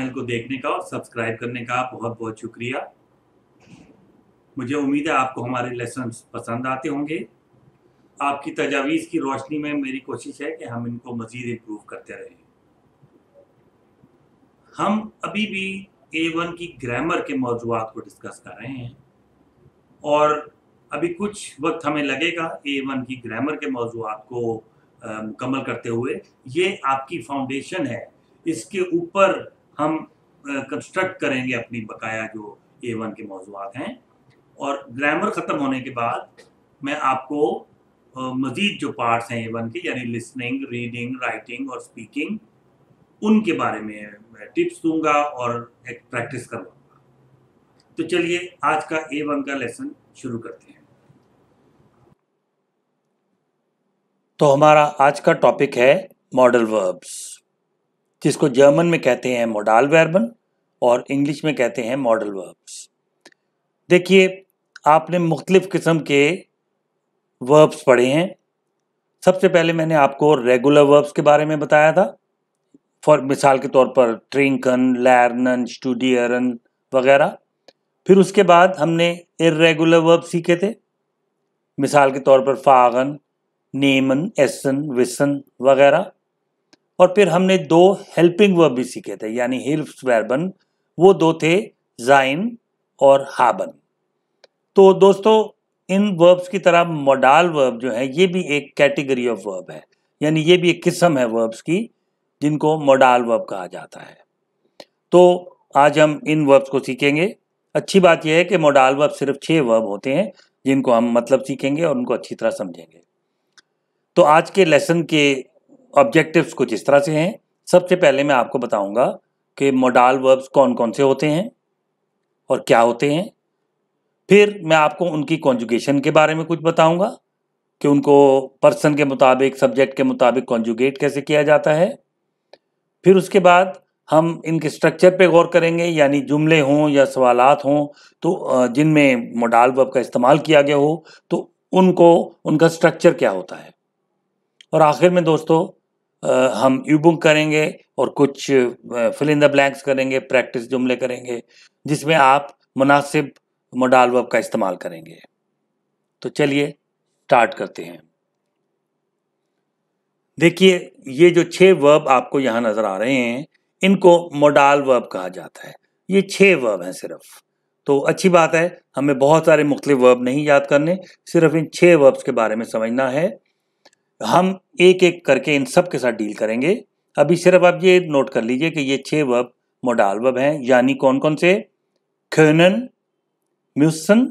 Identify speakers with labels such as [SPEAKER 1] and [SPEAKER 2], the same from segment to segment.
[SPEAKER 1] Channel को देखने का और सब्सक्राइब करने का बहुत बहुत शुक्रिया मुझे उम्मीद है आपको हमारे लेसन पसंद आते होंगे आपकी तजावीज़ की रोशनी में मेरी कोशिश है कि हम इनको मज़ीद इम्प्रूव करते रहें हम अभी भी ए वन की ग्रामर के मौजूद को डिस्कस कर रहे हैं और अभी कुछ वक्त हमें लगेगा ए वन की ग्रामर के मौजूद को मुकम्मल करते हुए ये आपकी फाउंडेशन है इसके ऊपर हम कंस्ट्रक्ट करेंगे अपनी बकाया जो ए वन के मौजूद हैं और ग्रामर ख़त्म होने के बाद मैं आपको मज़ीद जो पार्ट्स हैं ए वन के यानी लिसनिंग रीडिंग राइटिंग और स्पीकिंग उनके बारे में मैं टिप्स दूंगा और एक प्रैक्टिस करवाऊंगा तो चलिए आज का ए वन का लेसन शुरू करते हैं तो हमारा आज का टॉपिक है मॉडल वर्ब्स जिसको जर्मन में कहते हैं मोडाल वर्बन और इंग्लिश में कहते हैं मॉडल वर्ब्स देखिए आपने मुख्तलिफ़ किस्म के वर्ब्स पढ़े हैं सबसे पहले मैंने आपको रेगुलर वर्ब्स के बारे में बताया था फॉर मिसाल के तौर पर ट्रिंकन लैरनन स्टूडियरन वगैरह फिर उसके बाद हमने इरेगुलर वर्ब सीखे थे मिसाल के तौर पर फागन नेमन एसन विसन वगैरह और फिर हमने दो हेल्पिंग वर्ब भी सीखे थे यानी हिल्फ वेरबन वो दो थे जाइन और हाबन तो दोस्तों इन वर्ब्स की तरह मोडाल वर्ब जो है ये भी एक कैटेगरी ऑफ वर्ब है यानी ये भी एक किस्म है वर्ब्स की जिनको मोडाल वर्ब कहा जाता है तो आज हम इन वर्ब्स को सीखेंगे अच्छी बात यह है कि मोडाल वर्ब सिर्फ छः वर्ब होते हैं जिनको हम मतलब सीखेंगे और उनको अच्छी तरह समझेंगे तो आज के लेसन के ऑब्जेक्टिव्स कुछ इस तरह से हैं सबसे पहले मैं आपको बताऊंगा कि मोडाल वर्ब्स कौन कौन से होते हैं और क्या होते हैं फिर मैं आपको उनकी कॉन्जुगेशन के बारे में कुछ बताऊंगा कि उनको पर्सन के मुताबिक सब्जेक्ट के मुताबिक कॉन्जुगेट कैसे किया जाता है फिर उसके बाद हम इनके स्ट्रक्चर पे गौर करेंगे यानी जुमले हों या सवालत हों तो जिनमें मोडाल वर्ब का इस्तेमाल किया गया हो तो उनको उनका स्ट्रक्चर क्या होता है और आखिर में दोस्तों हम यू बुक करेंगे और कुछ फिल इन द ब्लैंक्स करेंगे प्रैक्टिस जुमले करेंगे जिसमें आप मुनासिब मोडाल वर्ब का इस्तेमाल करेंगे तो चलिए स्टार्ट करते हैं देखिए ये जो छः वर्ब आपको यहाँ नज़र आ रहे हैं इनको मोडाल वर्ब कहा जाता है ये छः वर्ब हैं सिर्फ तो अच्छी बात है हमें बहुत सारे मुख्तलिफ वर्ब नहीं याद करने सिर्फ इन छः वर्ब्स के बारे में समझना है हम एक एक करके इन सब के साथ डील करेंगे अभी सिर्फ आप ये नोट कर लीजिए कि ये छः वर्ब मोडाल वर्ब हैं यानी कौन कौन से खनन म्यूसन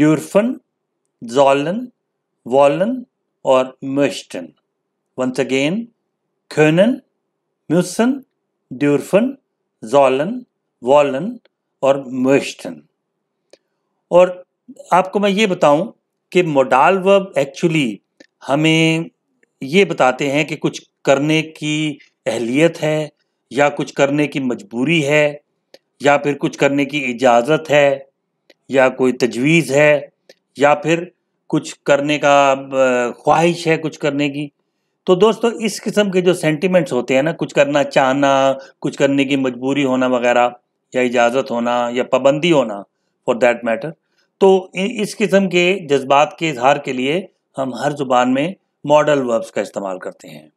[SPEAKER 1] ड्यूरफन जॉलन वॉलन और मस्टन वंस अगेन खनन म्यूसन ड्यूरफन जॉलन वॉलन और मस्टन और आपको मैं ये बताऊं कि मोडाल वर्ब एक्चुअली हमें ये बताते हैं कि कुछ करने की अहलियत है या कुछ करने की मजबूरी है या फिर कुछ करने की इजाज़त है या कोई तजवीज़ है या फिर कुछ करने का ख्वाहिश है कुछ करने की तो दोस्तों इस किस्म के जो सेंटिमेंट्स होते हैं ना कुछ करना चाहना कुछ करने की मजबूरी होना वगैरह या इजाज़त होना या पाबंदी होना फॉर देट मैटर तो इस किस्म के जज्बात के इजहार के लिए हम हर जुबान में मॉडल वर्ब्स का इस्तेमाल करते हैं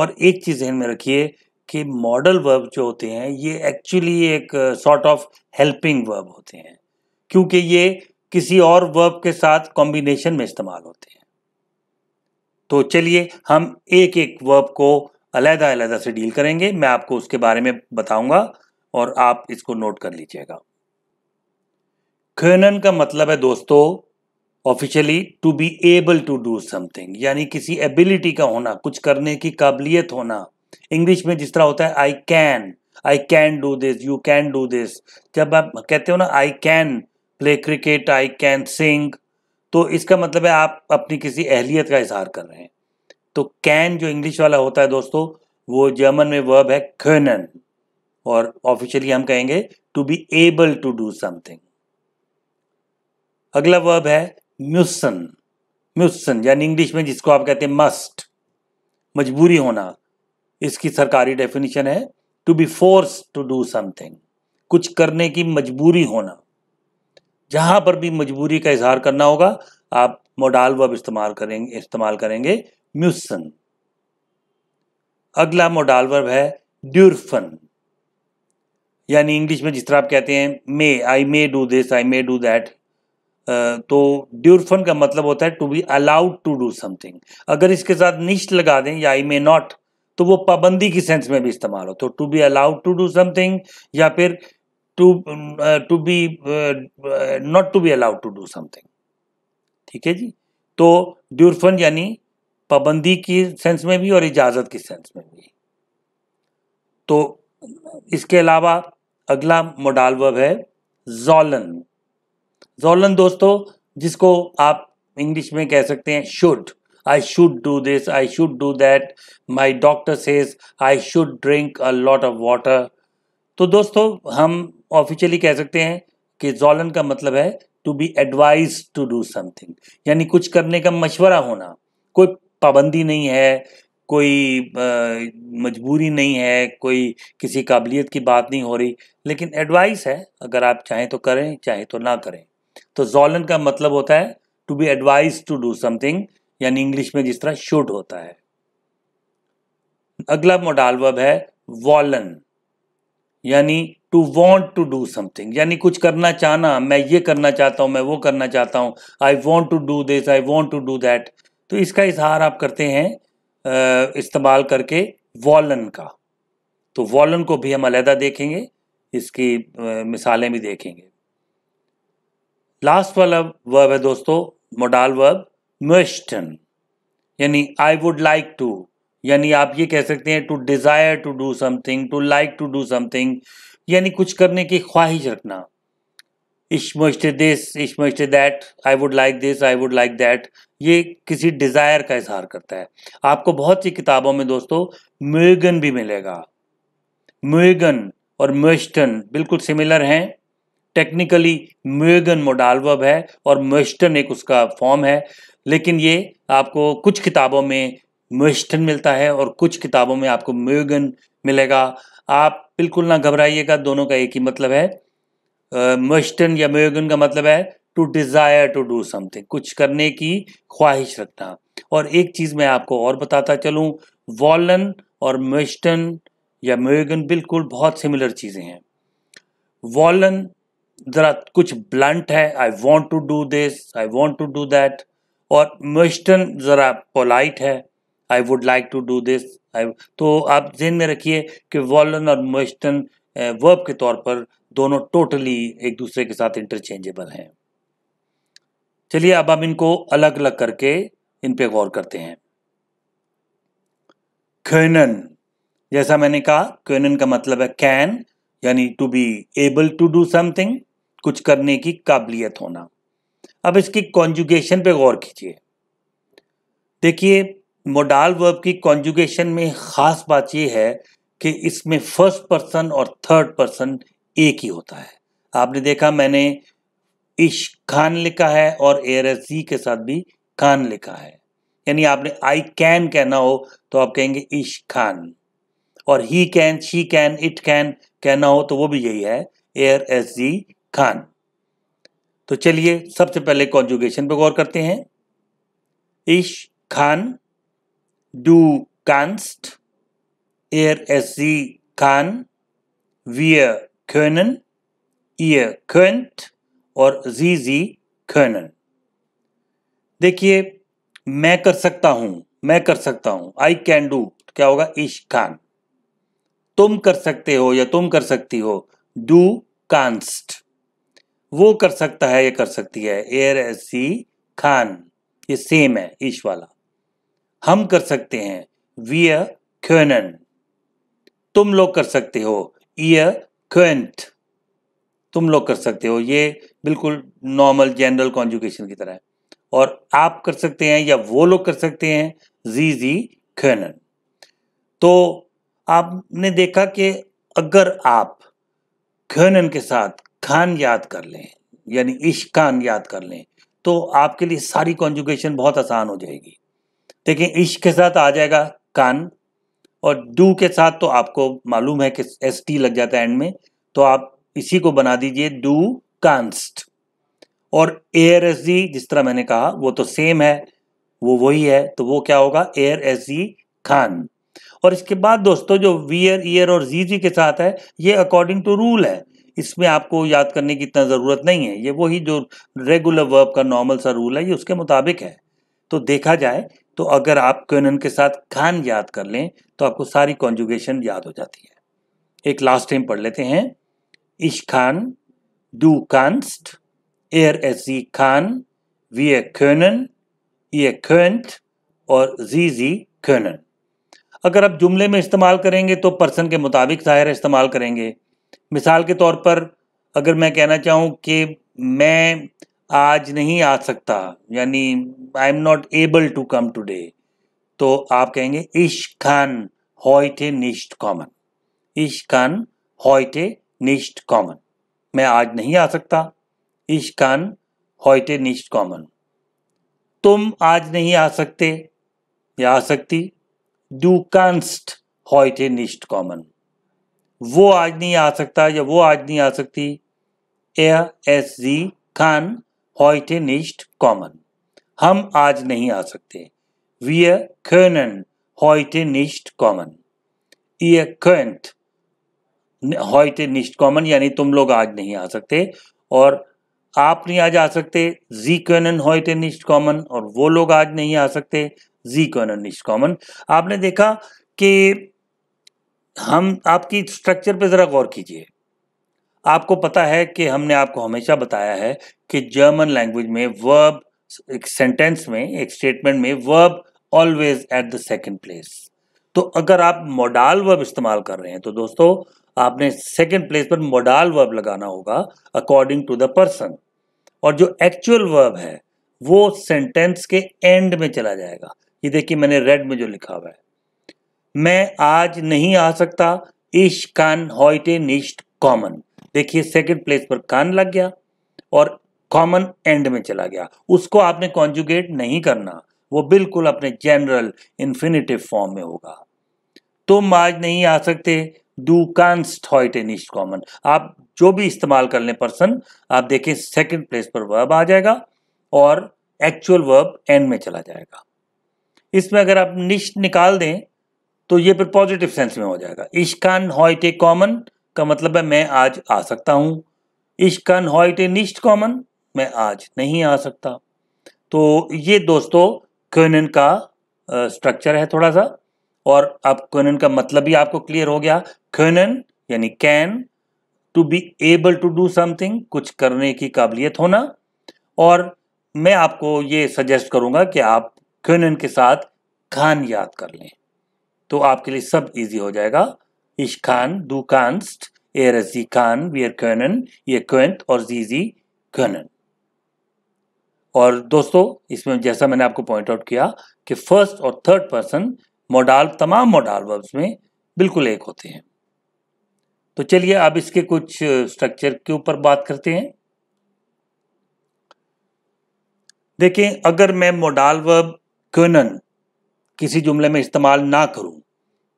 [SPEAKER 1] और एक चीज़ ध्यान में रखिए कि मॉडल वर्ब जो होते हैं ये एक्चुअली एक सॉर्ट ऑफ हेल्पिंग वर्ब होते हैं क्योंकि ये किसी और वर्ब के साथ कॉम्बिनेशन में इस्तेमाल होते हैं तो चलिए हम एक एक वर्ब को अलहदा अलहदा से डील करेंगे मैं आपको उसके बारे में बताऊंगा और आप इसको नोट कर लीजिएगा खनन का मतलब है दोस्तों officially to be able to do something यानी किसी एबिलिटी का होना कुछ करने की काबिलियत होना इंग्लिश में जिस तरह होता है I can I can do this you can do this जब आप कहते हो ना I can play cricket I can sing तो इसका मतलब है आप अपनी किसी अहलियत का इजहार कर रहे हैं तो कैन जो इंग्लिश वाला होता है दोस्तों वो जर्मन में वर्ब है खनन और ऑफिशियली हम कहेंगे to be able to do something अगला वर्ब है म्यूसन म्यूसन यानी इंग्लिश में जिसको आप कहते हैं मस्ट मजबूरी होना इसकी सरकारी डेफिनेशन है to be force to do something कुछ करने की मजबूरी होना जहां पर भी मजबूरी का इजहार करना होगा आप मोडाल वर्ब इस्तेमाल करेंगे इस्तेमाल करेंगे म्यूसन अगला मोडाल वर्ब है ड्यूरफन यानी इंग्लिश में जिस तरह आप कहते हैं may I may do this I may do that तो ड्यूरफन का मतलब होता है to be allowed to do something अगर इसके साथ निश्च लगा दें या आई मे नॉट तो वो पाबंदी की सेंस में भी इस्तेमाल हो तो to be allowed to do something या फिर to to be not to be allowed to do something ठीक है जी तो ड्यूरफन यानी पाबंदी की सेंस में भी और इजाज़त की सेंस में भी तो इसके अलावा अगला मोडाल है जॉलन जोलन दोस्तों जिसको आप इंग्लिश में कह सकते हैं should I should do this I should do that my doctor says I should drink a lot of water तो दोस्तों हम ऑफिशियली कह सकते हैं कि जोलन का मतलब है to be advise to do something यानी कुछ करने का मशवरा होना कोई पाबंदी नहीं है कोई मजबूरी नहीं है कोई किसी काबिलियत की बात नहीं हो रही लेकिन एडवाइस है अगर आप चाहें तो करें चाहे तो ना करें तो जॉलन का मतलब होता है to be advise to do something यानी इंग्लिश में जिस तरह शुड होता है अगला मोडाल वर्ब है वॉलन यानी to want to do something यानी कुछ करना चाहना मैं ये करना चाहता हूं मैं वो करना चाहता हूं I want to do this I want to do that तो इसका इजहार आप करते हैं इस्तेमाल करके वॉलन का तो वॉलन को भी हम अलहदा देखेंगे इसकी मिसालें भी देखेंगे लास्ट वाला वर्ब है दोस्तों मोडाल वर्ब म्वेस्टन यानी आई वुड लाइक टू यानी आप ये कह सकते हैं to desire to do something to like to do something यानी कुछ करने की ख्वाहिश रखना this is that I would like this I would like that ये किसी डिज़ायर का इजहार करता है आपको बहुत सी किताबों में दोस्तों म्यूगन भी मिलेगा म्यूगन और मोस्टन बिल्कुल सिमिलर हैं टेक्निकली म्यूगन मोडाल है और मोस्टन एक उसका फॉर्म है लेकिन ये आपको कुछ किताबों में मोस्टन मिलता है और कुछ किताबों में आपको म्यूगन मिलेगा आप बिल्कुल ना घबराइएगा दोनों का एक ही मतलब है मोस्टन या म्यूगन का मतलब है to desire to do something कुछ करने की ख्वाहिश रखना और एक चीज़ मैं आपको और बताता चलूँ वॉलन और मोस्टन या म्यूगन बिल्कुल बहुत सिमिलर चीज़ें हैं वॉलन ज़रा कुछ ब्लंट है I want to do this I want to do that और मोस्टर्न ज़रा पोलाइट है I would like to do this I तो आप जेन में रखिए कि वॉलन और मोस्टर्न वर्ब के तौर पर दोनों टोटली एक दूसरे के साथ इंटरचेंजेबल हैं चलिए अब हम इनको अलग अलग करके इन पे गौर करते हैं कैनन जैसा मैंने कहा कैनन का मतलब है कैन यानी to be able to do something कुछ करने की काबिलियत होना अब इसकी कॉन्जुगेशन पे गौर कीजिए देखिए मोडाल वर्ब की कॉन्जुगेशन में ख़ास बात यह है कि इसमें फर्स्ट पर्सन और थर्ड पर्सन एक ही होता है आपने देखा मैंने इश खान लिखा है और एर एस जी के साथ भी खान लिखा है यानी आपने आई कैन कहना हो तो आप कहेंगे इश खान और he can she can it can कहना हो तो वो भी यही है एयर एस जी खान तो चलिए सबसे पहले कॉन्जुगेशन पर गौर करते हैं इश खान डू कांस्ट एयर एस सी खान वियर ख्योनन ईयर ख्वेंट और जी जी ख्योनन देखिए मैं कर सकता हूं मैं कर सकता हूं आई कैन डू क्या होगा इश खान तुम कर सकते हो या तुम कर सकती हो डू कांस्ट वो कर सकता है ये कर सकती है एयर सी खान ये सेम है ईश वाला हम कर सकते हैं वी अन तुम लोग कर सकते हो इंट तुम लोग कर सकते हो ये बिल्कुल नॉर्मल जनरल कॉन्जुकेशन की तरह है और आप कर सकते हैं या वो लोग कर सकते हैं जी जी क्वेनन तो आपने देखा कि अगर आप खनन के साथ खान याद कर लें यानी इश्क खान याद कर लें तो आपके लिए सारी कॉन्जुगेशन बहुत आसान हो जाएगी देखिए इश्क के साथ आ जाएगा कान और डू के साथ तो आपको मालूम है कि एस टी लग जाता है एंड में तो आप इसी को बना दीजिए डू कांस्ट और एयर एस जी जिस तरह मैंने कहा वो तो सेम है वो वही है तो वो क्या होगा एयर एस जी खान और इसके बाद दोस्तों जो वीयर ईयर e e और जी जी के साथ है ये अकॉर्डिंग टू रूल है इसमें आपको याद करने की इतना ज़रूरत नहीं है ये वही जो रेगुलर वर्ब का नॉर्मल सा रूल है ये उसके मुताबिक है तो देखा जाए तो अगर आप क्वेनन के साथ खान याद कर लें तो आपको सारी कॉन्जुगेशन याद हो जाती है एक लास्ट टाइम पढ़ लेते हैं इश खान डू कांस्ट एयर एस जी खान वी ए क्वेनन ये क्वेंट और जी जी क्वेनन अगर आप जुमले में इस्तेमाल करेंगे तो पर्सन के मुताबिक ज़ाहिर इस्तेमाल करेंगे मिसाल के तौर पर अगर मैं कहना चाहूँ कि मैं आज नहीं आ सकता यानी I am not able to come today तो आप कहेंगे इश खान ए निस्ट कॉमन इश खान ए निस्ट कॉमन मैं आज नहीं आ सकता इश खान ए निस्ट कॉमन तुम आज नहीं आ सकते या आ सकती डू कांस्ट ए निस्ट कॉमन वो आज नहीं आ सकता या वो आज नहीं आ सकती एयर एस जी खान हॉइटे निस्ट कॉमन हम आज नहीं आ सकते वी ए wir können निस्ट कॉमन ई ए खंथ heute निस्ट कॉमन यानी तुम लोग आज नहीं आ सकते और आप नहीं आज आ सकते जी können heute निस्ट कॉमन और वो लोग आज नहीं आ सकते जी können निस्ट कॉमन आपने देखा कि हम आपकी स्ट्रक्चर पे ज़रा गौर कीजिए आपको पता है कि हमने आपको हमेशा बताया है कि जर्मन लैंग्वेज में वर्ब एक सेंटेंस में एक स्टेटमेंट में verb always at the second place तो अगर आप मोडाल वर्ब इस्तेमाल कर रहे हैं तो दोस्तों आपने सेकेंड प्लेस पर मोडाल वर्ब लगाना होगा अकॉर्डिंग टू द पर्सन और जो एक्चुअल वर्ब है वो सेंटेंस के एंड में चला जाएगा ये देखिए मैंने रेड में जो लिखा हुआ है मैं आज नहीं आ सकता इश कान हॉइटे निष्ठ कॉमन देखिए सेकंड प्लेस पर कान लग गया और कॉमन एंड में चला गया उसको आपने कॉन्जुगेट नहीं करना वो बिल्कुल अपने जनरल इन्फिनेटिव फॉर्म में होगा तुम आज नहीं आ सकते डू कांस्ट हॉइटे निष्ठ कॉमन आप जो भी इस्तेमाल कर लें पर्सन आप देखिए सेकंड प्लेस पर वर्ब आ जाएगा और एक्चुअल वर्ब एंड में चला जाएगा इसमें अगर आप निष्ठ निकाल दें तो ये फिर पॉजिटिव सेंस में हो जाएगा इश्कान हॉयटे कॉमन का मतलब है मैं आज आ सकता हूँ इश्कान हॉयटे निस्ट कॉमन मैं आज नहीं आ सकता तो ये दोस्तों क्वेनन का स्ट्रक्चर है थोड़ा सा और अब क्वेनन का मतलब भी आपको क्लियर हो गया क्वेनन यानी can to be able to do something कुछ करने की काबिलियत होना और मैं आपको ये सजेस्ट करूंगा कि आप क्वेनन के साथ खान याद कर लें तो आपके लिए सब इजी हो जाएगा इश Khan du kannst, er, sie kann, wir können, ये क्वेंट और जी जी können. और दोस्तों इसमें जैसा मैंने आपको पॉइंट आउट किया कि फर्स्ट और थर्ड पर्सन मोडाल तमाम मोडाल वर्ब्स में बिल्कुल एक होते हैं तो चलिए अब इसके कुछ स्ट्रक्चर के ऊपर बात करते हैं देखें अगर मैं मोडाल वर्ब कनन किसी जुमले में इस्तेमाल ना करूं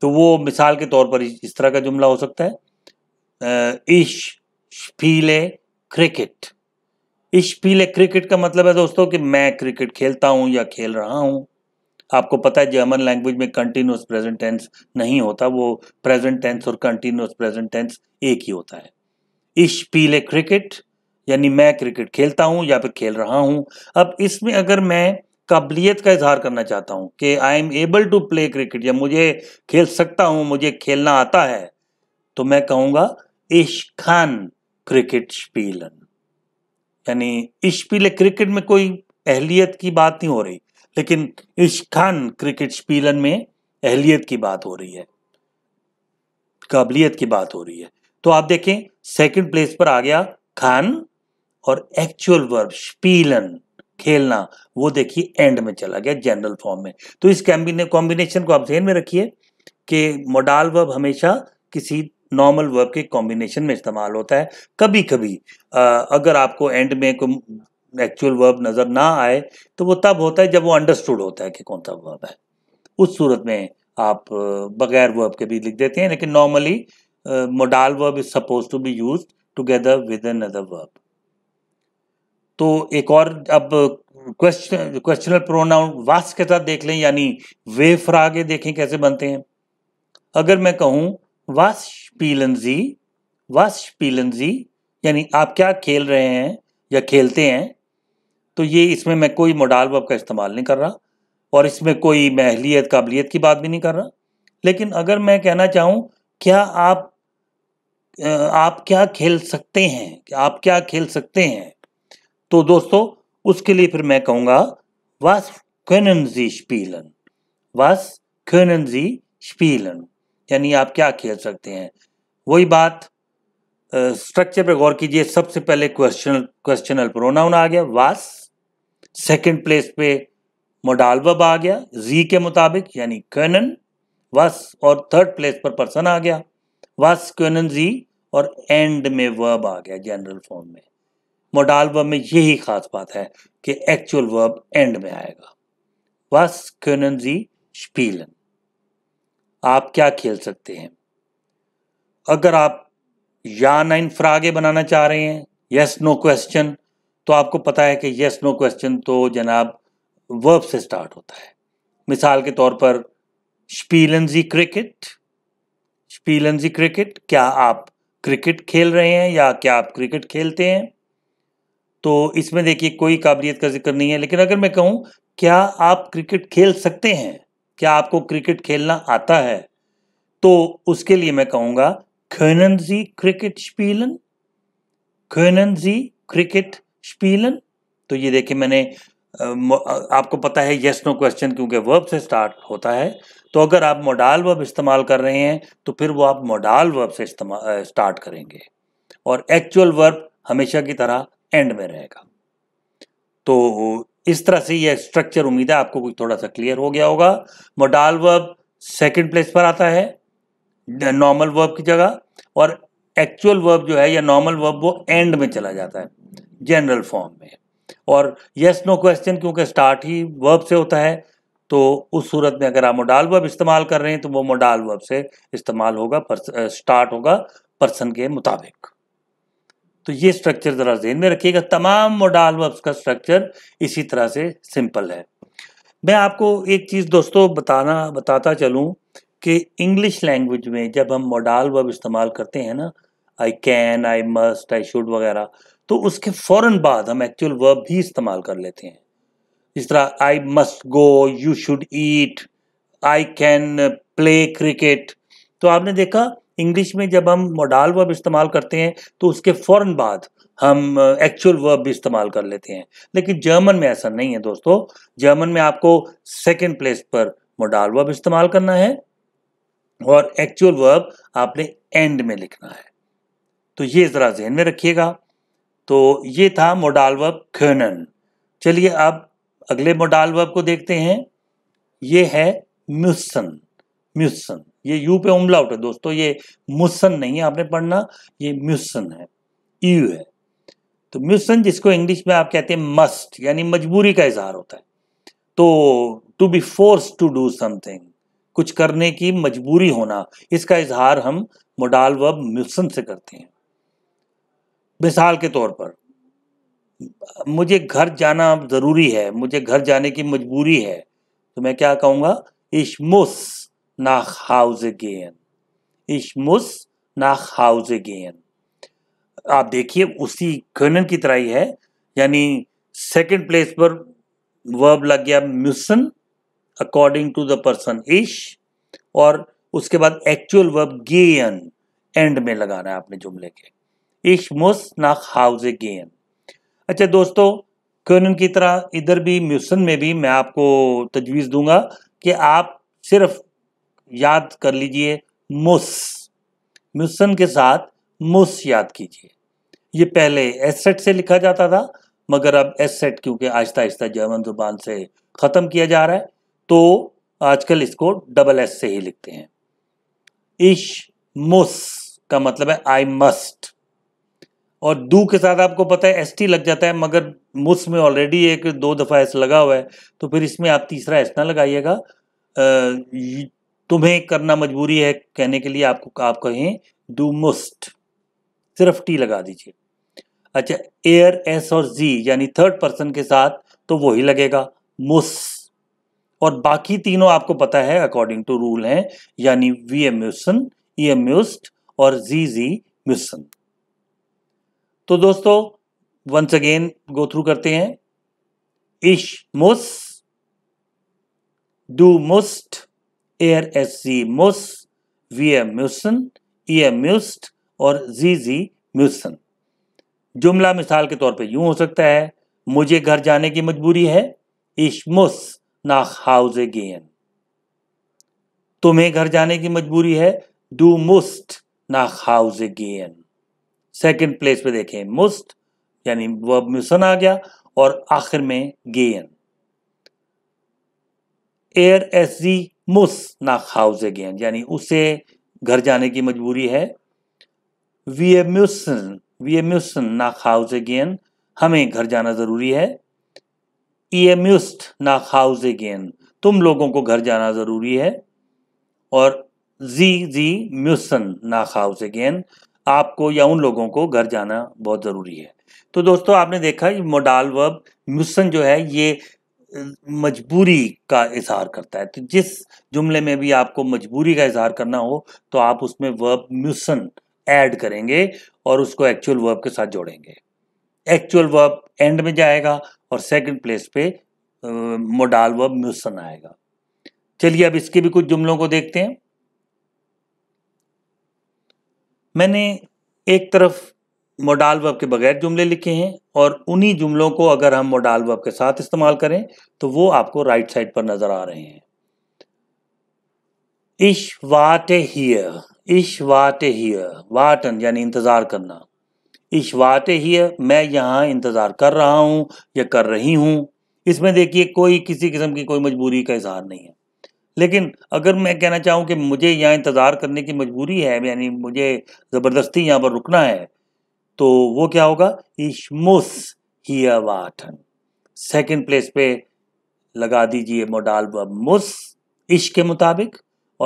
[SPEAKER 1] तो वो मिसाल के तौर पर इस तरह का जुमला हो सकता है इश पीले क्रिकेट इश पीले क्रिकेट का मतलब है दोस्तों कि मैं क्रिकेट खेलता हूं या खेल रहा हूं आपको पता है जर्मन लैंग्वेज में कंटिन्यूस प्रेजेंट टेंस नहीं होता वो प्रेजेंट टेंस और कंटिन्यूस प्रेजेंट टेंस एक ही होता है इश पीले क्रिकेट यानी मैं क्रिकेट खेलता हूँ या फिर खेल रहा हूँ अब इसमें अगर मैं काबिलियत का इजहार करना चाहता हूँ कि I am able to play cricket या मुझे खेल सकता हूँ मुझे खेलना आता है तो मैं कहूँगा इश्कान क्रिकेट स्पीलन यानी इश्पील क्रिकेट में कोई अहलियत की बात नहीं हो रही लेकिन इश्कान क्रिकेट स्पीलन में अहलियत की बात हो रही है काबिलियत की बात हो रही है तो आप देखें सेकंड प्लेस पर आ गया खान और एक्चुअल वर्ब स्पीलन खेलना वो देखिए एंड में चला गया जनरल फॉर्म में तो इस कॉम्बिनेशन को आप जहन में रखिए कि मोडाल वर्ब हमेशा किसी नॉर्मल वर्ब के कॉम्बिनेशन में इस्तेमाल होता है कभी कभी आ, अगर आपको एंड में कोई एक्चुअल वर्ब नज़र ना आए तो वो तब होता है जब वो अंडरस्टूड होता है कि कौन सा वर्ब है उस सूरत में आप बगैर वर्ब के भी लिख देते हैं लेकिन normally modal verb is suppose to be use together with another verb तो एक और अब क्वेश्चन क्वेश्चनल प्रोनाउन वास के साथ देख लें यानी वे फ्रागे देखें कैसे बनते हैं अगर मैं कहूं वाश पीलनजी वाश पीलनजी यानी आप क्या खेल रहे हैं या खेलते हैं तो ये इसमें मैं कोई मोडाल वर्ब का इस्तेमाल नहीं कर रहा और इसमें कोई महलीत काबिलियत की बात भी नहीं कर रहा लेकिन अगर मैं कहना चाहूँ क्या आप आप क्या खेल सकते हैं आप क्या खेल सकते हैं तो दोस्तों उसके लिए फिर मैं कहूंगा वास können स्पीलन spielen? Was स्पीलन यानी आप क्या खेल सकते हैं वही बात स्ट्रक्चर पर गौर कीजिए सबसे पहले क्वेश्चन क्वेश्चनल प्रोनाउन आ गया वास सेकंड प्लेस पे मोडाल आ गया जी के मुताबिक यानी क्वेनन वास और थर्ड प्लेस पर पर्सन आ गया वास क्वेनन जी और एंड में वर्ब आ गया जनरल फॉर्म में मोडाल वर्ब में यही खास बात है कि एक्चुअल वर्ब एंड में आएगा वस क्यों जी स्पीलन आप क्या खेल सकते हैं अगर आप या नाइन फ्रागे बनाना चाह रहे हैं यस नो क्वेश्चन तो आपको पता है कि यस नो क्वेश्चन तो जनाब वर्ब से स्टार्ट होता है मिसाल के तौर पर स्पीलन जी क्रिकेट स्पीलन जी क्रिकेट क्या आप क्रिकेट खेल रहे हैं या क्या आप क्रिकेट खेलते हैं तो इसमें देखिए कोई काबिलियत का जिक्र नहीं है लेकिन अगर मैं कहूँ क्या आप क्रिकेट खेल सकते हैं क्या आपको क्रिकेट खेलना आता है तो उसके लिए मैं कहूँगा खनन जी क्रिकेट स्पीलन खनन जी क्रिकेट स्पीलन तो ये देखिए मैंने आपको पता है यस नो क्वेश्चन क्योंकि वर्ब से स्टार्ट होता है तो अगर आप मोडाल वर्ब इस्तेमाल कर रहे हैं तो फिर वो आप मोडाल वर्ब से स्टार्ट करेंगे और एक्चुअल वर्ब हमेशा की तरह एंड में रहेगा तो इस तरह से यह स्ट्रक्चर उम्मीद है आपको कुछ थोड़ा सा क्लियर हो गया होगा मोडाल वर्ब सेकंड प्लेस पर आता है नॉर्मल वर्ब की जगह और एक्चुअल वर्ब जो है या नॉर्मल वर्ब वो एंड में चला जाता है जनरल फॉर्म में और यस नो क्वेश्चन क्योंकि स्टार्ट ही वर्ब से होता है तो उस सूरत में अगर आप मोडाल वर्ब इस्तेमाल कर रहे हैं तो वो मोडाल वर्ब से इस्तेमाल होगा स्टार्ट होगा पर्सन के मुताबिक तो ये स्ट्रक्चर ज़रा जहन में रखिएगा तमाम मोडाल वर्ब्स का स्ट्रक्चर इसी तरह से सिंपल है मैं आपको एक चीज़ दोस्तों बताना बताता चलूँ कि इंग्लिश लैंग्वेज में जब हम मोडाल वर्ब इस्तेमाल करते हैं ना I can I must I should वगैरह तो उसके फौरन बाद हम एक्चुअल वर्ब भी इस्तेमाल कर लेते हैं इस तरह I must go you should eat I can play cricket तो आपने देखा इंग्लिश में जब हम मोडाल वर्ब इस्तेमाल करते हैं तो उसके फौरन बाद हम एक्चुअल uh, वर्ब भी इस्तेमाल कर लेते हैं लेकिन जर्मन में ऐसा नहीं है दोस्तों जर्मन में आपको सेकेंड प्लेस पर मोडाल वर्ब इस्तेमाल करना है और एक्चुअल वर्ब आपने एंड में लिखना है तो ये ज़रा जहन में रखिएगा तो ये था मोडाल वर्ब खनन चलिए अब अगले मोडाल वर्ब को देखते हैं ये है म्यूसन म्यूसन ये यू पे उमलाउट है दोस्तों ये मुसन नहीं है आपने पढ़ना ये म्यूसन है यू है तो म्यूसन जिसको इंग्लिश में आप कहते हैं मस्ट यानी मजबूरी का इजहार होता है तो to be force to do something कुछ करने की मजबूरी होना इसका इजहार हम मोडाल वर्ब म्यूसन से करते हैं मिसाल के तौर पर मुझे घर जाना ज़रूरी है मुझे घर जाने की मजबूरी है तो मैं क्या कहूंगा इश्मोस nach Hause gehen. Ich muss nach Hause gehen. आप देखिए उसी कनन की तरह ही है यानी सेकंड प्लेस पर वर्ब लग गया म्यूसन अकॉर्डिंग टू द पर्सन इश और उसके बाद एक्चुअल वर्ब गेन एंड में लगाना है आपने जुमले के इश मुस नाक हाउज गेन अच्छा दोस्तों कनन की तरह इधर भी म्यूसन में भी मैं आपको तजवीज़ दूंगा कि आप सिर्फ याद कर लीजिए मुस म्यूसन के साथ मुस याद कीजिए ये पहले एसेट से लिखा जाता था मगर अब एसेट क्योंकि आहिस्ता आहिस्ता जर्मन जुबान से ख़त्म किया जा रहा है तो आजकल इसको डबल एस से ही लिखते हैं इश मुस का मतलब है आई मस्ट और दू के साथ आपको पता है एस टी लग जाता है मगर मुस में ऑलरेडी एक दो दफ़ा एस लगा हुआ है तो फिर इसमें आप तीसरा एस ना लगाइएगा तुम्हें करना मजबूरी है कहने के लिए आपको आप कहें डू मोस्ट सिर्फ टी लगा दीजिए अच्छा एयर एस और जी यानी थर्ड पर्सन के साथ तो वही लगेगा मुस और बाकी तीनों आपको पता है अकॉर्डिंग टू रूल है यानी वी एम म्यूसन ई एम म्यूस्ट और जी जी म्यूसन तो दोस्तों वंस अगेन गो थ्रू करते हैं इश मुस डू मुस्ट एयर एस सी मोस वी एम म्यूसन ई एम म्यूस्ट और जी जी म्यूसन जुमला मिसाल के तौर पे यूं हो सकता है मुझे घर जाने की मजबूरी है इश मुस नाख हाउज गेन तुम्हें घर जाने की मजबूरी है डू मुस्ट नाख हाउज गेन सेकेंड प्लेस पे देखें मुस्ट यानी वर्ब म्यूसन आ गया और आखिर में गेन एयर एस जी मुस ना खाउज अगेन यानी उसे घर जाने की मजबूरी है वी वी ए म्यूसन ए म्यूसन ना खाउज अगेन हमें घर जाना ज़रूरी है ई ए म्यूस्ट ना खाउज अगेन तुम लोगों को घर जाना ज़रूरी है और जी जी म्यूसन ना खाउज अगेन आपको या उन लोगों को घर जाना बहुत ज़रूरी है तो दोस्तों आपने देखा ये मोडाल वर्ब म्यूसन जो है ये मजबूरी का इजहार करता है तो जिस जुमले में भी आपको मजबूरी का इजहार करना हो तो आप उसमें वर्ब म्यूसन ऐड करेंगे और उसको एक्चुअल वर्ब के साथ जोड़ेंगे एक्चुअल वर्ब एंड में जाएगा और सेकंड प्लेस पे मोडाल वर्ब म्यूसन आएगा चलिए अब इसके भी कुछ जुमलों को देखते हैं मैंने एक तरफ मोडाल वर्ब के बगैर जुमले लिखे हैं और उन्हीं जुमलों को अगर हम मोडाल वर्ब के साथ इस्तेमाल करें तो वो आपको राइट साइड पर नजर आ रहे हैं इश वाट हियर इश वाट हियर वाटन यानी इंतज़ार करना इश वाट हियर मैं यहाँ इंतज़ार कर रहा हूं या कर रही हूं इसमें देखिए कोई किसी किस्म की कोई मजबूरी का इजहार नहीं है लेकिन अगर मैं कहना चाहूँ कि मुझे यहाँ इंतज़ार करने की मजबूरी है यानी मुझे ज़बरदस्ती यहाँ पर रुकना है तो वो क्या होगा इशमुस हियवाठन सेकंड प्लेस पे लगा दीजिए मोडाल वर्ब मुस इश के मुताबिक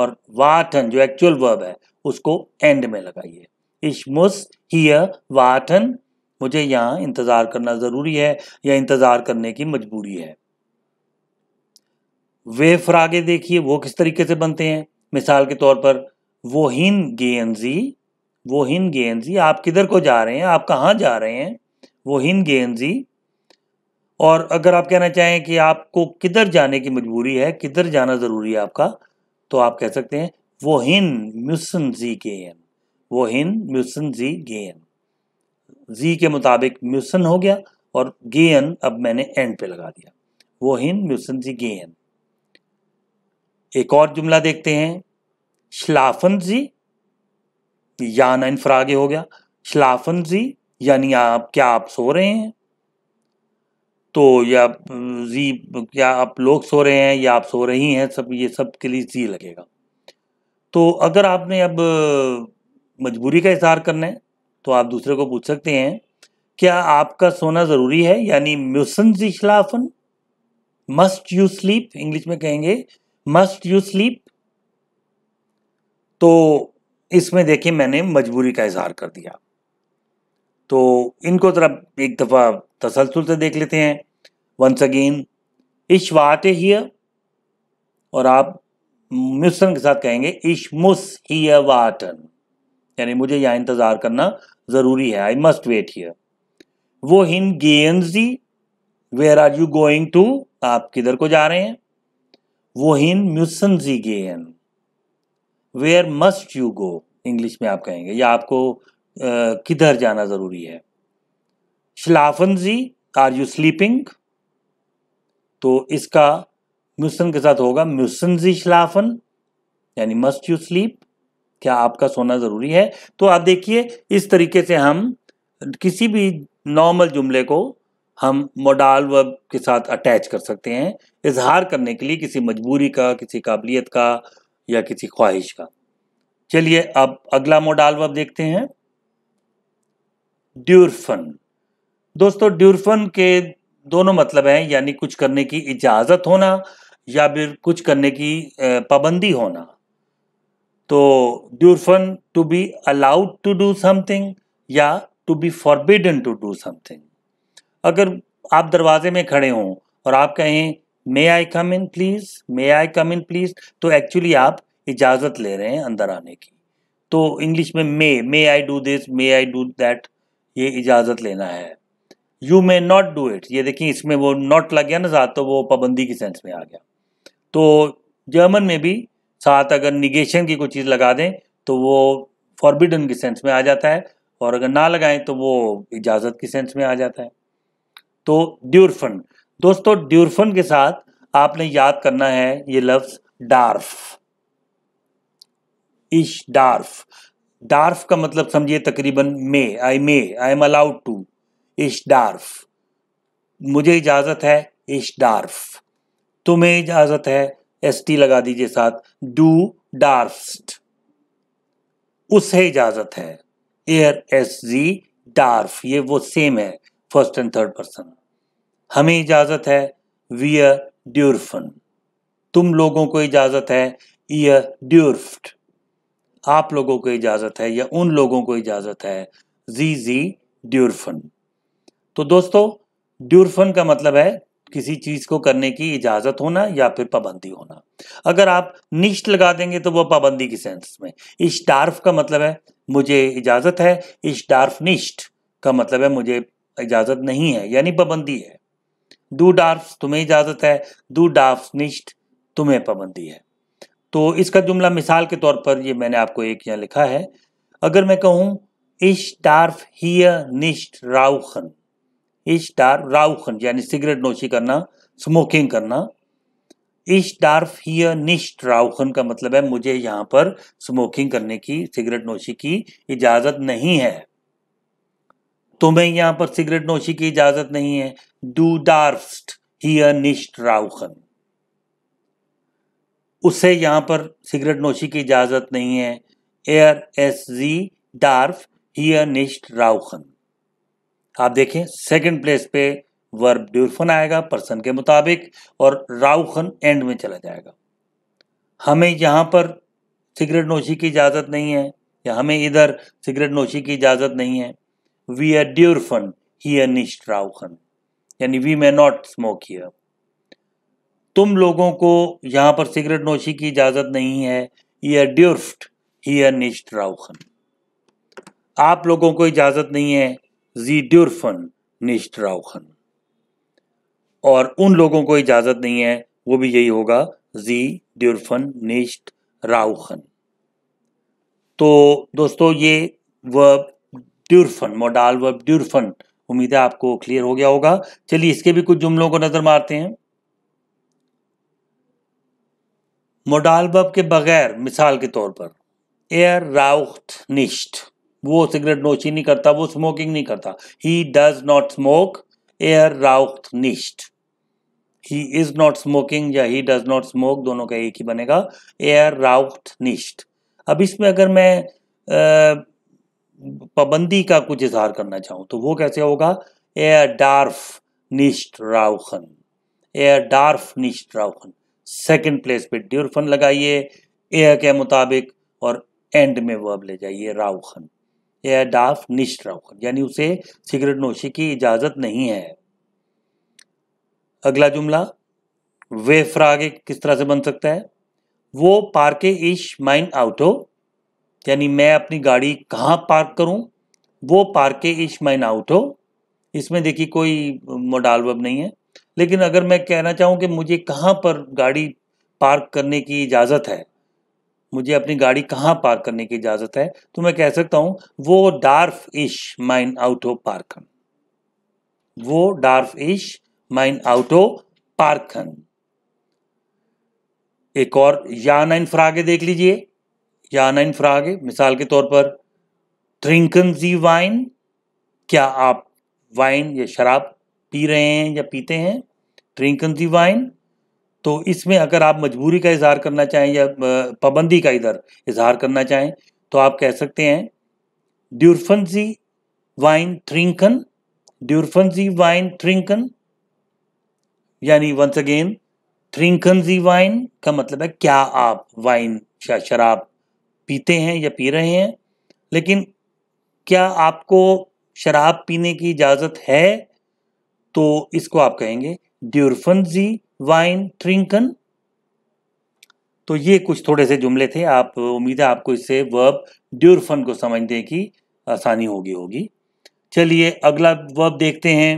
[SPEAKER 1] और वाठन जो एक्चुअल वर्ब है उसको एंड में लगाइए इशमुस हिय वाठन मुझे यहां इंतज़ार करना ज़रूरी है या इंतज़ार करने की मजबूरी है वे फ्रागे देखिए वो किस तरीके से बनते हैं मिसाल के तौर पर वोहिन गेंजी वो हिंद गेंजी आप किधर को जा रहे हैं आप कहाँ जा रहे हैं वो हिंद गेंजी और अगर आप कहना चाहें कि आपको किधर जाने की मजबूरी है किधर जाना ज़रूरी है आपका तो आप कह सकते हैं वो हिंद म्यूसन जी गेन वो हिंद म्यूसन जी गेन जी के मुताबिक म्यूसन हो गया और गेन अब मैंने एंड पे लगा दिया वो हिंद म्यूसन जी गेन एक और जुमला देखते हैं श्लाफन जी यान इनफ्रागे हो गया शलाफन जी यानी आप क्या आप सो रहे हैं तो या जी क्या आप लोग सो रहे हैं या आप सो रही हैं सब ये सब के लिए जी लगेगा तो अगर आपने अब मजबूरी का इजहार करना है तो आप दूसरे को पूछ सकते हैं क्या आपका सोना ज़रूरी है यानी म्यूसन जी शलाफन मस्ट यू स्लीप इंग्लिश में कहेंगे मस्ट यू स्लीप तो इसमें देखिए मैंने मजबूरी का इजहार कर दिया तो इनको ज़रा एक दफ़ा तसलसल से देख लेते हैं वंस अगेन इश वात ही और आप मिश्रण के साथ कहेंगे इश मुस ही वाटन यानी मुझे यहाँ इंतज़ार करना ज़रूरी है आई मस्ट वेट हियर वो हिन गेंस where are you going to आप किधर को जा रहे हैं वो हिन म्यूसन जी गेन where must you go English में आप कहेंगे या आपको किधर जाना ज़रूरी है शिलाफन जी आर यू स्लीपिंग तो इसका म्यूसन के साथ होगा म्यूसन जी शिलाफन यानी मस्ट यू स्लीप क्या आपका सोना ज़रूरी है तो आप देखिए इस तरीके से हम किसी भी नॉर्मल जुमले को हम मोडाल वर्ब के साथ अटैच कर सकते हैं इजहार करने के लिए किसी मजबूरी का किसी काबिलियत का या किसी ख्वाहिश का चलिए अब अगला मोडाल वर्ब देखते हैं ड्यूरफन दोस्तों ड्यूरफन के दोनों मतलब हैं यानी कुछ करने की इजाज़त होना या फिर कुछ करने की पाबंदी होना तो ड्यूरफन to be allowed to do something या to be forbidden to do something अगर आप दरवाजे में खड़े हों और आप कहें may I come in please may I come in please तो एक्चुअली आप इजाज़त ले रहे हैं अंदर आने की तो इंग्लिश में may may I do this may I do that ये इजाज़त लेना है you may not do it ये देखिए इसमें वो नॉट लग गया ना साथ तो वो पाबंदी की सेंस में आ गया तो जर्मन में भी साथ अगर निगेशन की कोई चीज़ लगा दें तो वो फॉरबिडन की सेंस में आ जाता है और अगर ना लगाएं तो वो इजाज़त की सेंस में आ जाता है तो ड्यूरफंड दोस्तों ड्यूरफन के साथ आपने याद करना है ये लफ्ज डार्फ इश डार्फ डार्फ का मतलब समझिए तकरीबन may I may I am allowed to इश डार्फ मुझे इजाज़त है इश डार्फ तुम्हें इजाज़त है एस टी लगा दीजिए साथ डू डार्फ्ट उसे इजाज़त है एयर एस जी डार्फ ये वो सेम है फर्स्ट एंड थर्ड पर्सन हमें इजाज़त है विय ड्यूरफन तुम लोगों को इजाज़त है ईय ड्यूर्फ्ट आप लोगों को इजाज़त है या उन लोगों को इजाज़त है जी जी ड्यूरफन तो दोस्तों ड्यूरफन का मतलब है किसी चीज़ को करने की इजाज़त होना या फिर पाबंदी होना अगर आप निश्ट लगा देंगे तो वह पाबंदी की सेंस में इस डार्फ का मतलब है मुझे इजाज़त है इस डार्फ निष्ठ का मतलब है मुझे इजाज़त नहीं है यानी पाबंदी है दू डार्फ तुम्हें इजाजत है दू डार्फ निष्ठ तुम्हें पाबंदी है तो इसका जुमला मिसाल के तौर पर ये मैंने आपको एक यहाँ लिखा है अगर मैं कहूँ इश डार्फ ही निष्ठ राउखन इश डार राउखन यानी सिगरेट नोशी करना स्मोकिंग करना इश डार्फ ही निष्ठ राउखन का मतलब है मुझे यहाँ पर स्मोकिंग करने की सिगरेट नोशी की इजाज़त नहीं है तुम्हें यहां पर सिगरेट नोशी की इजाजत नहीं है डू डार्फ्ट हियर निश्ट राउखन उसे यहां पर सिगरेट नोशी की इजाजत नहीं है एयर एस जी डार्फ हियर निश्ट राउखन आप देखें सेकंड प्लेस पे वर्ब ड्यूरफन आएगा पर्सन के मुताबिक और राउखन एंड में चला जाएगा हमें यहां पर सिगरेट नोशी की इजाज़त नहीं है या हमें इधर सिगरेट नोशी की इजाज़त नहीं है वी आर ड्यूर फन hier nicht राउखन यानी we may not smoke here तुम लोगों को यहाँ पर सिगरेट नोशी की इजाज़त नहीं है ये ड्यूर्फ्ट हियर निश्ट राउखन आप लोगों को इजाज़त नहीं है जी ड्यूर्फन निश्ट राउखन और उन लोगों को इजाज़त नहीं है वो भी यही होगा जी ड्यूर्फन निश्ट राउखन तो दोस्तों ये वर्ब ड्यूरफन मोडाल वर्ब ड्यूरफन उम्मीद है आपको क्लियर हो गया होगा चलिए इसके भी कुछ जुमलों को नजर मारते हैं मोडाल वर्ब के बगैर मिसाल के तौर पर एयर राउथ निश्ट वो सिगरेट नोशी नहीं करता वो स्मोकिंग नहीं करता ही डज नॉट स्मोक एयर राउथ निश्ट ही इज नॉट स्मोकिंग या ही डज नॉट स्मोक दोनों का एक ही बनेगा एयर राउथ निश्ट अब इसमें अगर मैं आ, पाबंदी का कुछ इजहार करना चाहूं तो वो कैसे होगा एयर डार्फ निश्ट राउखन एयर डार्फ निश्ट राउखन सेकेंड प्लेस पे ड्यूरफन लगाइए एयर के मुताबिक और एंड में वर्ब ले जाइए राउखन एयर डार्फ निश्ट राउखन यानी उसे सिगरेट नोशी की इजाज़त नहीं है अगला जुमला वेफ्रा आगे किस तरह से बन सकता है वो पार्के इश माइन आउटो यानी मैं अपनी गाड़ी कहाँ पार्क करूँ वो पार्क के इश माइन आउट हो इसमें देखिए कोई मोडाल वब नहीं है लेकिन अगर मैं कहना चाहूँ कि मुझे कहाँ पर गाड़ी पार्क करने की इजाज़त है मुझे अपनी गाड़ी कहाँ पार्क करने की इजाज़त है तो मैं कह सकता हूँ वो डार्फ इश माइन आउट हो पार्कन वो डार्फ इश माइन आउट हो पार्कन एक और या नाइन फ्रागे देख लीजिए या आना इन फ्राग है मिसाल के तौर पर ट्रिंकन जी वाइन क्या आप वाइन या शराब पी रहे हैं या पीते हैं ट्रिंकन जी वाइन तो इसमें अगर आप मजबूरी का इजहार करना चाहें या पाबंदी का इधर इजहार करना चाहें तो आप कह सकते हैं ड्यूरफन जी वाइन ट्रिंकन ड्यूरफन जी वाइन ट्रिंकन यानी वंस अगेन ट्रिंकन जी वाइन का मतलब है क्या आप वाइन या शराब पीते हैं या पी रहे हैं लेकिन क्या आपको शराब पीने की इजाज़त है तो इसको आप कहेंगे ड्यूरफन जी वाइन ट्रिंकन तो ये कुछ थोड़े से जुमले थे आप उम्मीद है आपको इससे वर्ब ड्यूरफन को समझने की आसानी होगी होगी चलिए अगला वर्ब देखते हैं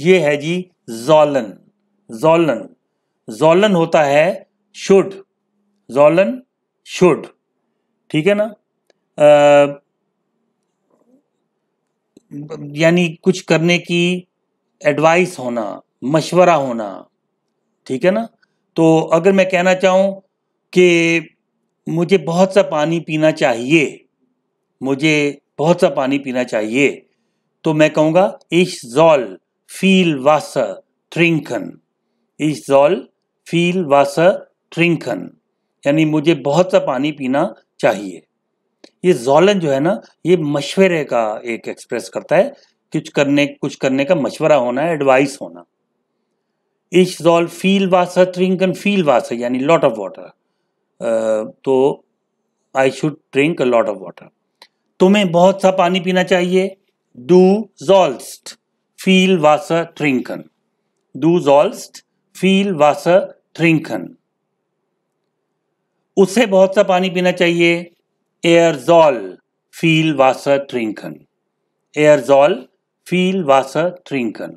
[SPEAKER 1] ये है जी जोलन जोलन जोलन होता है शुड जोलन शुड ठीक है ना यानी कुछ करने की एडवाइस होना मशवरा होना ठीक है ना तो अगर मैं कहना चाहूँ कि मुझे बहुत सा पानी पीना चाहिए मुझे बहुत सा पानी पीना चाहिए तो मैं कहूँगा इश जॉल फील वास ट्रिंकन इश जॉल फील वास ट्रिंकन यानी मुझे बहुत सा पानी पीना चाहिए ये जोलन जो है ना ये मशवरे का एक एक्सप्रेस करता है कुछ करने कुछ करने का मशवरा होना है एडवाइस होना इश जॉल फील वासा ड्रिंक एंड फील वासा यानी लॉट ऑफ वाटर तो I should drink a lot of water तुम्हें बहुत सा पानी पीना चाहिए डू जॉल्स्ट फील वासा ड्रिंकन डू जॉल्स्ट फील वासा ड्रिंकन उसे बहुत सा पानी पीना चाहिए एयरजॉल फील वासर ट्रिंकन एयरजॉल फील वासर ट्रिंकन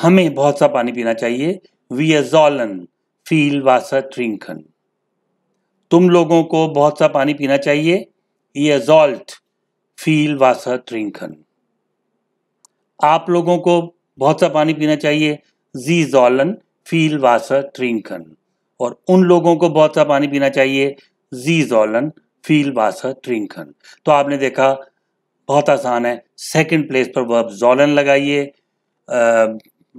[SPEAKER 1] हमें बहुत सा पानी पीना चाहिए वीएजॉलन फील वासर ट्रिंकन तुम लोगों को बहुत सा पानी पीना चाहिए येजॉल्ट फील वासर ट्रिंकन आप लोगों को बहुत सा पानी पीना चाहिए जी जॉलन फील वासर ट्रिंकन और उन लोगों को बहुत सा पानी पीना चाहिए जी जॉलन फील वासर ट्रिंकन तो आपने देखा बहुत आसान है सेकंड प्लेस पर वर्ब जॉलन लगाइए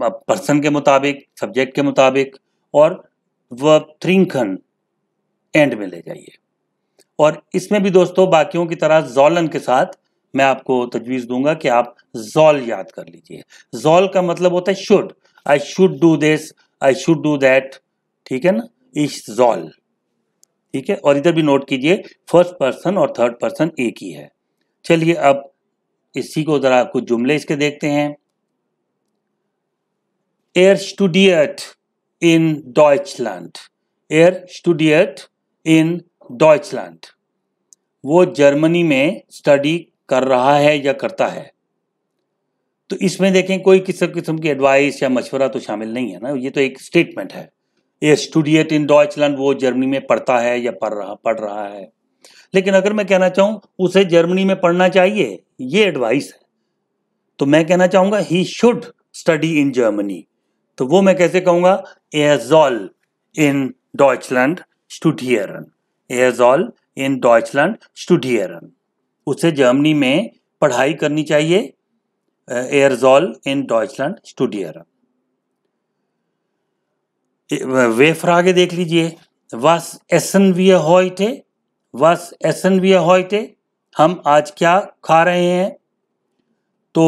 [SPEAKER 1] पर्सन के मुताबिक सब्जेक्ट के मुताबिक और वर्ब थ्रिंकन एंड में ले जाइए और इसमें भी दोस्तों बाकियों की तरह जॉलन के साथ मैं आपको तजवीज़ दूंगा कि आप जॉल याद कर लीजिए जॉल का मतलब होता है should I should do this I should do that ठीक है ना इज जॉल ठीक है और इधर भी नोट कीजिए फर्स्ट पर्सन और थर्ड पर्सन एक ही है चलिए अब इसी को ज़रा कुछ जुमले इसके देखते हैं एयर स्टूडियट इन डॉइचलैंड एयर स्टूडियट इन डॉइचलैंड वो जर्मनी में स्टडी कर रहा है या करता है तो इसमें देखें कोई किसी किस्म की एडवाइस या मशवरा तो शामिल नहीं है ना ये तो एक स्टेटमेंट है ए स्टूडियट इन डॉयचलैंड वो जर्मनी में पढ़ता है या पढ़ रहा पढ़ रहा है लेकिन अगर मैं कहना चाहूँ उसे जर्मनी में पढ़ना चाहिए ये एडवाइस है तो मैं कहना चाहूँगा he should study in Germany तो वो मैं कैसे कहूँगा ऑल इन डॉयचलैंड स्टूडियरन ऑल इन डॉयचलैंड स्टूडियरन उसे जर्मनी में पढ़ाई करनी चाहिए एयरजॉल इन डॉयचलैंड स्टूडियरन वेफर आगे देख लीजिए वस एसन वी हॉयटे वस एसन वी हॉयटे हम आज क्या खा रहे हैं तो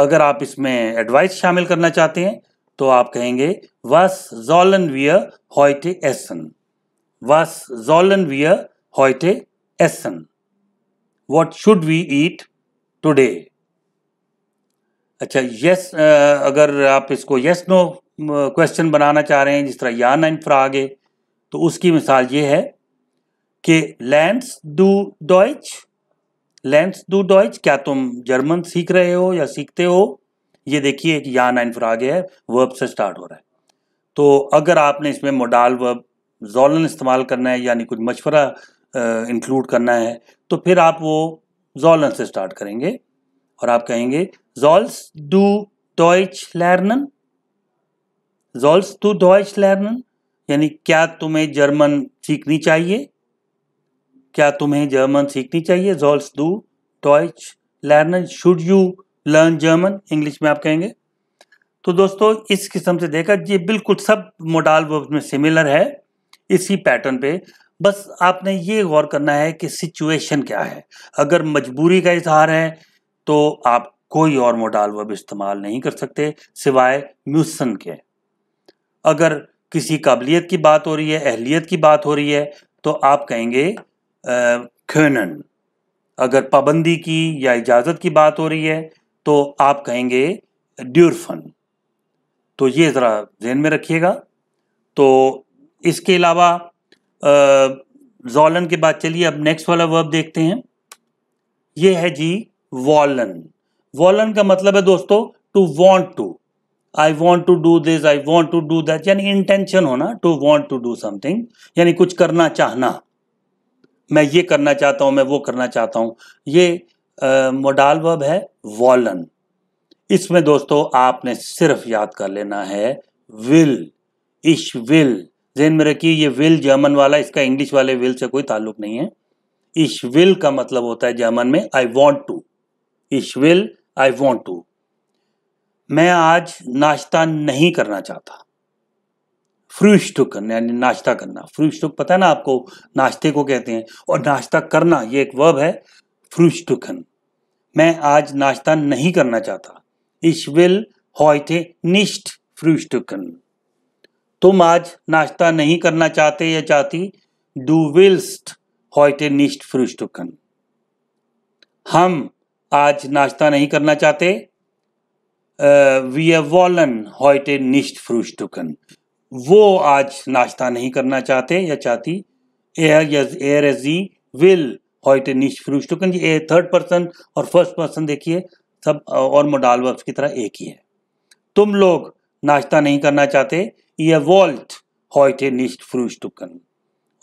[SPEAKER 1] अगर आप इसमें एडवाइस शामिल करना चाहते हैं तो आप कहेंगे वस जोलन वी हॉयटे एसन वस जोलन वी हॉयटे एसन what should we eat today अच्छा यस अगर आप इसको यस नो क्वेश्चन बनाना चाह रहे हैं जिस तरह यान एंड फ्रा आगे तो उसकी मिसाल ये है कि लैंड्स डू डॉइच लैंड्स डू डॉइच क्या तुम जर्मन सीख रहे हो या सीखते हो ये देखिए एक नाइन फ्रा आगे है वर्ब से स्टार्ट हो रहा है तो अगर आपने इसमें मोडाल वर्ब जोलन इस्तेमाल करना है यानी कुछ मशवरा इंक्लूड करना है तो फिर आप वो जोलन से स्टार्ट करेंगे और आप कहेंगे जोल्स डू डॉइच लैरनन Sollst du Deutsch lernen? यानी क्या तुम्हें जर्मन सीखनी चाहिए क्या तुम्हें जर्मन सीखनी चाहिए Sollst du Deutsch lernen? Should you learn German? English में आप कहेंगे तो दोस्तों इस किस्म से देखा ये बिल्कुल सब मोडाल वर्ब में सिमिलर है इसी पैटर्न पे बस आपने ये गौर करना है कि सिचुएशन क्या है अगर मजबूरी का इजहार है तो आप कोई और मोडाल वर्ब इस्तेमाल नहीं कर सकते सिवाय म्यूसन के अगर किसी काबिलियत की बात हो रही है अहलियत की बात हो रही है तो आप कहेंगे खनन अगर पाबंदी की या इजाज़त की बात हो रही है तो आप कहेंगे ड्यूरफन तो ये ज़रा जहन में रखिएगा तो इसके अलावा जॉलन के बाद चलिए अब नेक्स्ट वाला वर्ब देखते हैं ये है जी वॉलन वॉलन का मतलब है दोस्तों to want to I want to do this I want to do that यानी इंटेंशन होना to want to do something यानी कुछ करना चाहना मैं ये करना चाहता हूँ मैं वो करना चाहता हूँ ये मोडाल वर्ब है वॉलन इसमें दोस्तों आपने सिर्फ याद कर लेना है विल इश विल जेन में रखिए ये विल जर्मन वाला इसका इंग्लिश वाले विल से कोई ताल्लुक नहीं है इश विल का मतलब होता है जर्मन में आई वॉन्ट टू इश विल आई वॉन्ट टू मैं आज नाश्ता नहीं करना चाहता फ्रूस्टुक यानी नाश्ता करना फ्रूस्टुक पता है ना आपको नाश्ते को कहते हैं और नाश्ता करना ये एक वर्ब है फ्रूस्टुकन मैं आज नाश्ता नहीं करना चाहता इश विल हॉयथे निष्ठ फ्रूस्टुकन तुम आज नाश्ता नहीं करना चाहते या चाहती डू विल्स्ट हॉयटे निष्ठ फ्रूस्टुकन हम आज नाश्ता नहीं करना चाहते wir wollen heute nicht frühstücken. वो आज नाश्ता नहीं करना चाहते या चाहती एयर या एयर एज ई विल हॉइट निश फ्रूस्टुकन ये थर्ड पर्सन और फर्स्ट पर्सन देखिए सब और मोडाल वर्ब्स की तरह एक ही है तुम लोग नाश्ता नहीं करना चाहते ये वॉल्ट हॉइट निश्ट फ्रूस्टुकन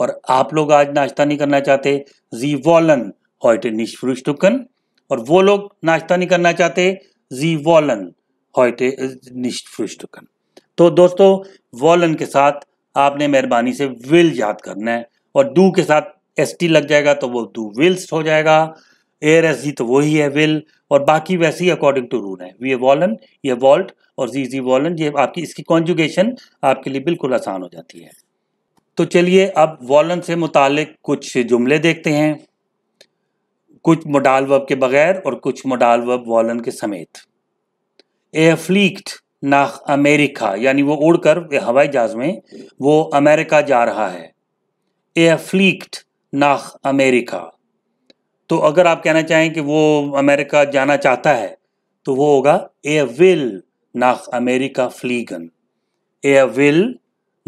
[SPEAKER 1] और आप लोग आज नाश्ता नहीं करना चाहते जी वॉलन हॉइट निश फ्रूस्टुकन और वो लोग नाश्ता नहीं करना चाहते जी वॉलन heute nicht तो दोस्तों वॉलन के साथ आपने मेहरबानी से विल याद करना है और डू के साथ एस टी लग जाएगा तो वो डू विल्स हो जाएगा एयर एस जी तो वही है विल और बाकी वैसे ही अकॉर्डिंग टू रूल है वी ए वॉलन ये वॉल्ट और जी जी वॉलन ये आपकी इसकी कॉन्जुगेशन आपके लिए बिल्कुल आसान हो जाती है तो चलिए अब वॉलन से मुतालिक कुछ जुमले देखते हैं कुछ मोडाल के बगैर और कुछ मोडाल वॉलन के समेत एयरफ्लीट नाख अमेरिका यानी वो उड़कर हवाई जहाज में वो अमेरिका जा रहा है एयरफ्लीट नाख अमेरिका तो अगर आप कहना चाहें कि वो अमेरिका जाना चाहता है तो वो होगा ए विल नाख अमेरिका फ्लीगन ए विल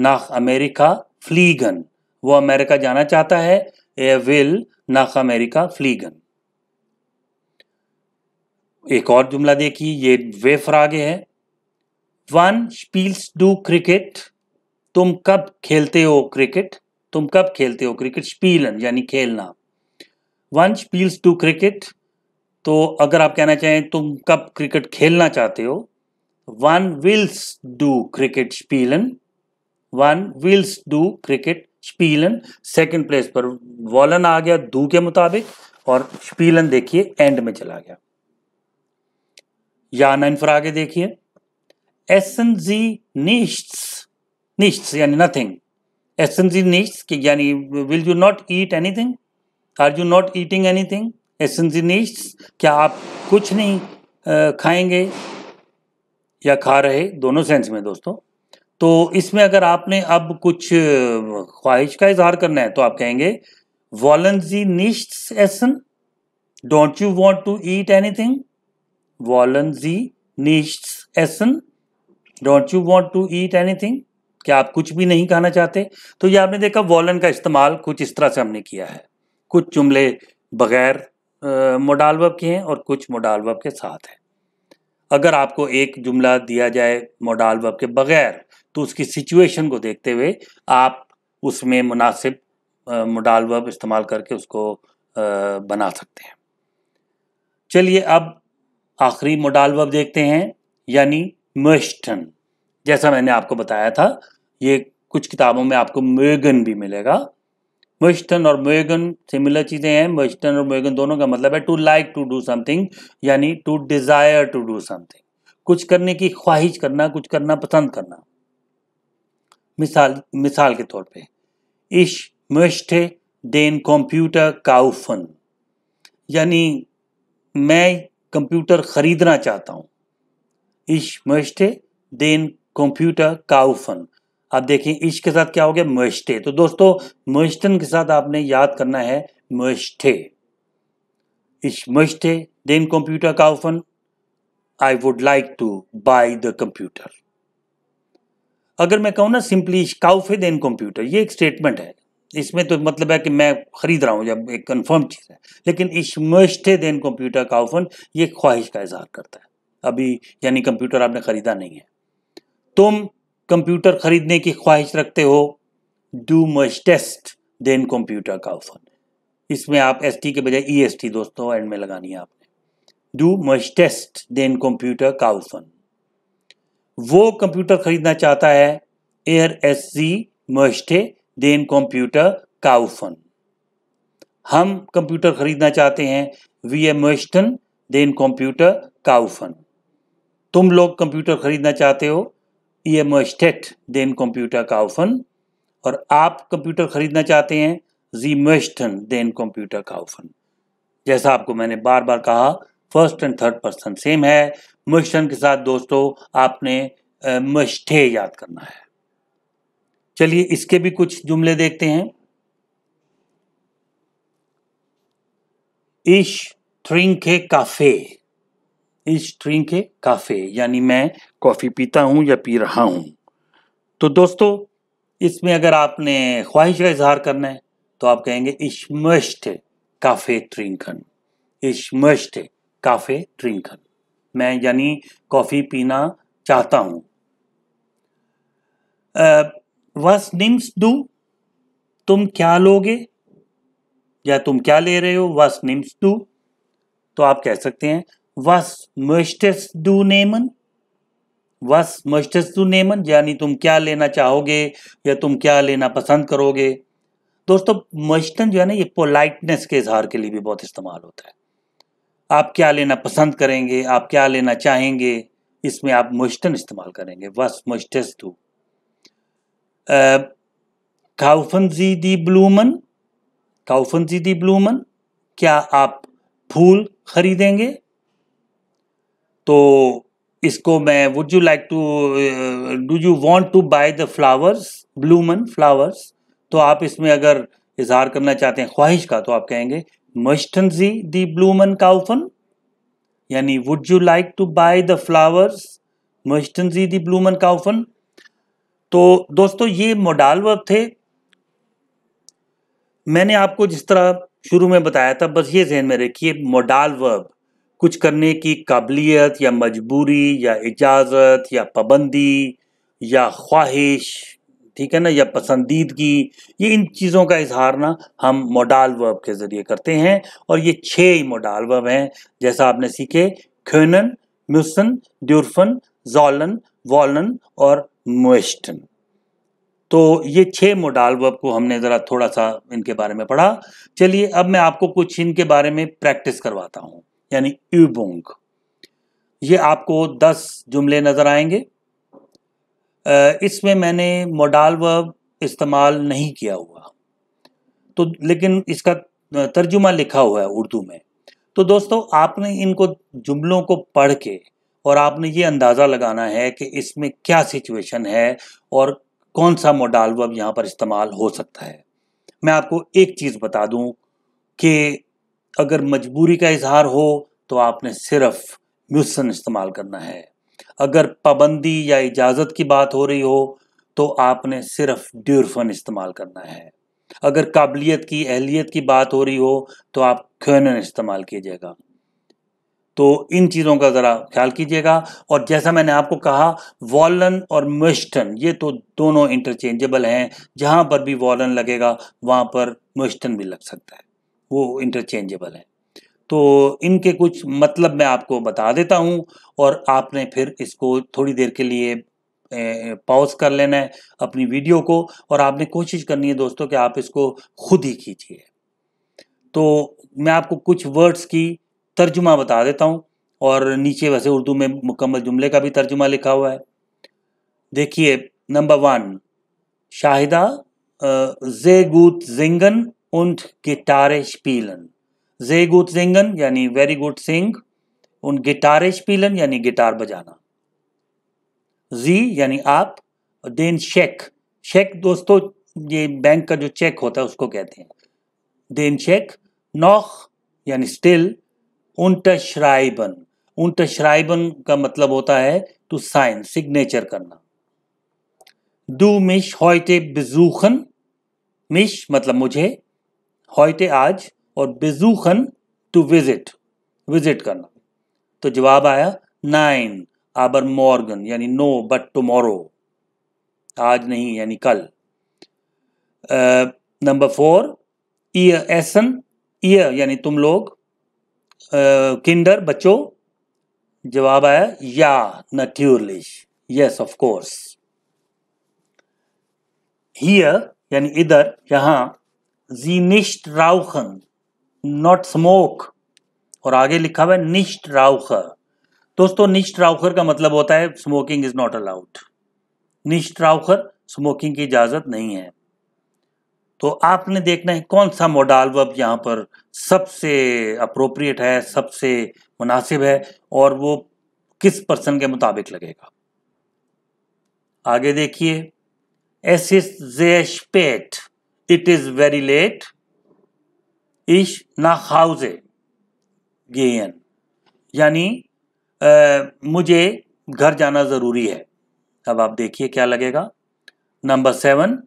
[SPEAKER 1] नाख अमेरिका फ्लीगन वो अमेरिका जाना चाहता है ए विल नाख अमेरिका फ्लीगन एक और जुमला देखिए ये वे फ्रागे है वन स्पील्स डू क्रिकेट तुम कब खेलते हो क्रिकेट तुम कब खेलते हो क्रिकेट स्पीलन यानी खेलना वन स्पील्स डू क्रिकेट तो अगर आप कहना चाहें तुम कब क्रिकेट खेलना चाहते हो वन विल्स डू क्रिकेट स्पीलन वन विल्स डू क्रिकेट स्पीलन सेकंड प्लेस पर वॉलन आ गया दू के मुताबिक और स्पीलन देखिए एंड में चला गया या नाइन फिर आगे देखिए एस एन जी निश्च निश्च यानी नथिंग एस एन जी निश्च यानी will you not eat anything are you not eating anything एस एन जी निश्च क्या आप कुछ नहीं आ, खाएंगे या खा रहे दोनों सेंस में दोस्तों तो इसमें अगर आपने अब कुछ ख्वाहिश का इजहार करना है तो आप कहेंगे वॉलन जी निश्च एसन don't you want to eat anything जी नीस्ट एसन don't you want to eat anything क्या आप कुछ भी नहीं खाना चाहते तो ये आपने देखा वॉलन का इस्तेमाल कुछ इस तरह से हमने किया है कुछ जुमले बगैर मोडालब के हैं और कुछ मोडालब के साथ हैं अगर आपको एक जुमला दिया जाए मोडालब के बगैर तो उसकी सिचुएशन को देखते हुए आप उसमें मुनासिब मोडालब इस्तेमाल करके उसको बना सकते हैं चलिए अब आखिरी मोडाल वर्ब देखते हैं यानी मस्टन जैसा मैंने आपको बताया था ये कुछ किताबों में आपको मेगन भी मिलेगा मस्टन और मेगन सिमिलर चीज़ें हैं मस्टन और मेगन दोनों का मतलब है to like to do something यानी to desire to do something कुछ करने की ख्वाहिश करना कुछ करना पसंद करना मिसाल मिसाल के तौर पे इश möchte देन कंप्यूटर काउफन यानी मैं कंप्यूटर खरीदना चाहता हूं इश मस्टे देन कंप्यूटर काउफन आप देखें इश के साथ क्या हो गया मोस्टे तो दोस्तों मोस्टन के साथ आपने याद करना है मोस्टे इश मे देन कंप्यूटर काउफन I would like to buy the computer अगर मैं कहूँ ना सिंपली इश काउफे देन कंप्यूटर ये एक स्टेटमेंट है इसमें तो मतलब है कि मैं खरीद रहा हूँ जब एक कन्फर्म चीज़ है लेकिन इस मश्ते देन कंप्यूटर ओफन ये ख्वाहिश का इजहार करता है अभी यानी कंप्यूटर आपने ख़रीदा नहीं है तुम कंप्यूटर ख़रीदने की ख्वाहिश रखते हो डू मस्टेस्ट देन कंप्यूटर ओफन इसमें आप एस टी के बजाय ई एस टी दोस्तों एंड में लगानी है आपने डू मस्टेस्ट देन कंप्यूटर ओफन वो कंप्यूटर ख़रीदना चाहता है एयर एस सी मस्टे देन कंप्यूटर काउफन हम कंप्यूटर खरीदना चाहते हैं वी ए मोस्टन देन कंप्यूटर काउफन तुम लोग कंप्यूटर खरीदना चाहते हो ई ए मोस्टेट देन कंप्यूटर काउफन और आप कंप्यूटर खरीदना चाहते हैं जी मोस्टन देन कंप्यूटर काउफन जैसा आपको मैंने बार बार कहा first and third person same है मोस्टन के साथ दोस्तों आपने मोस्टे याद करना है चलिए इसके भी कुछ जुमले देखते हैं इश ट्रिंके काफे इश ट्रिंके काफे यानी मैं कॉफ़ी पीता हूं या पी रहा हूं तो दोस्तों इसमें अगर आपने ख्वाहिश का इजहार करना है तो आप कहेंगे इश्मष्ट काफ़े ट्रिंकन इश्मष्ट काफ़े ट्रिंकन मैं यानी कॉफ़ी पीना चाहता हूं वस निम्स दू तुम क्या लोगे या तुम क्या ले रहे हो वस निम्स दू तो आप कह सकते हैं वस मस्टस दू नेमन वस मस्टस दू नेमन यानी तुम क्या लेना चाहोगे या तुम क्या लेना पसंद करोगे दोस्तों मस्टन जो है ना ये पोलाइटनेस के इजहार के लिए भी बहुत इस्तेमाल होता है आप क्या लेना पसंद करेंगे आप क्या लेना चाहेंगे इसमें आप मुश्तन इस्तेमाल करेंगे वस मुश्तस दू Uh, जी Sie die Blumen? Kaufen Sie die क्या आप फूल खरीदेंगे तो इसको मैं would you like to do you want to buy the flowers ब्लूमन फ्लावर्स तो आप इसमें अगर इजहार करना चाहते हैं ख्वाहिश का तो आप कहेंगे मस्टन जी दी ब्लूमन काउफन यानी would you like to buy the flowers मस्टन जी दी ब्लूमन काउफन तो दोस्तों ये मोडाल वर्ब थे मैंने आपको जिस तरह शुरू में बताया था बस ये जहन में रखिए मोडाल वर्ब कुछ करने की काबिलियत या मजबूरी या इजाज़त या पाबंदी या ख्वाहिश ठीक है ना या पसंदीदगी ये इन चीज़ों का इजहार ना हम मोडाल वर्ब के ज़रिए करते हैं और ये छः ही मोडाल वर्ब हैं जैसा आपने सीखे खनन म्यूसन ड्यूरफन जॉलन वॉलन और मोस्टन तो ये छह मोडाल वर्ब को हमने ज़रा थोड़ा सा इनके बारे में पढ़ा चलिए अब मैं आपको कुछ इनके बारे में प्रैक्टिस करवाता हूँ यानी यूबोंग ये आपको दस जुमले नज़र आएंगे इसमें मैंने मोडाल वर्ब इस्तेमाल नहीं किया हुआ तो लेकिन इसका तर्जुमा लिखा हुआ है उर्दू में तो दोस्तों आपने इनको जुमलों को पढ़ के और आपने ये अंदाज़ा लगाना है कि इसमें क्या सिचुएशन है और कौन सा मोडाल वब यहाँ पर इस्तेमाल हो सकता है मैं आपको एक चीज़ बता दूँ कि अगर मजबूरी का इजहार हो तो आपने सिर्फ म्यूसन इस्तेमाल करना है अगर पाबंदी या इजाज़त की बात हो रही हो तो आपने सिर्फ ड्यूरफन इस्तेमाल करना है अगर काबिलियत की अहलियत की बात हो रही हो तो आप क्योनन इस्तेमाल कीजिएगा तो इन चीज़ों का ज़रा ख्याल कीजिएगा और जैसा मैंने आपको कहा वॉलन और मिस्टन ये तो दोनों इंटरचेंजेबल हैं जहाँ पर भी वॉलन लगेगा वहाँ पर मिस्टन भी लग सकता है वो इंटरचेंजेबल है तो इनके कुछ मतलब मैं आपको बता देता हूँ और आपने फिर इसको थोड़ी देर के लिए पॉज कर लेना है अपनी वीडियो को और आपने कोशिश करनी है दोस्तों कि आप इसको खुद ही कीजिए तो मैं आपको कुछ वर्ड्स की तर्जुमा बता देता हूँ और नीचे वैसे उर्दू में मुकम्मल जुमले का भी तर्जुमा लिखा हुआ है देखिए नंबर वन शाहिदा जे गुत जिंगन उन्ट गिटारे स्पीलन जे गुत जिंगन यानी वेरी गुड सिंग उन गिटारे स्पीलन यानी गिटार बजाना जी यानी आप देन शेक शेक दोस्तों ये बैंक का जो चेक होता है उसको कहते हैं देन शेख नौख यानी स्टिल उन्टश्राइबन उन्टश्राइबन का मतलब होता है टू साइन सिग्नेचर करना डू मिश हॉयते बिजूखन मिश मतलब मुझे हॉयते आज और बिजूखन टू विजिट विजिट करना तो जवाब आया नाइन आबर मॉर्गन यानी नो बट टुमारो आज नहीं यानी कल नंबर फोर ईयर एसन ईयर यानी तुम लोग किंडर बच्चों जवाब आया या नट्यूरलिश यस ऑफ कोर्स हियर यानी इधर यहां जी निष्ट राउखन नॉट स्मोक और आगे लिखा हुआ है निष्ट राउखर दोस्तों निष्ठ राउखर का मतलब होता है स्मोकिंग इज नॉट अलाउड निष्ट राउखर स्मोकिंग की इजाजत नहीं है तो आपने देखना है कौन सा मोडाल वर्ब यहाँ पर सबसे अप्रोप्रिएट है सबसे मुनासिब है और वो किस पर्सन के मुताबिक लगेगा आगे देखिए एस इज इट इज़ वेरी लेट इश ना हाउजे गेन यानी आ, मुझे घर जाना ज़रूरी है अब आप देखिए क्या लगेगा नंबर सेवन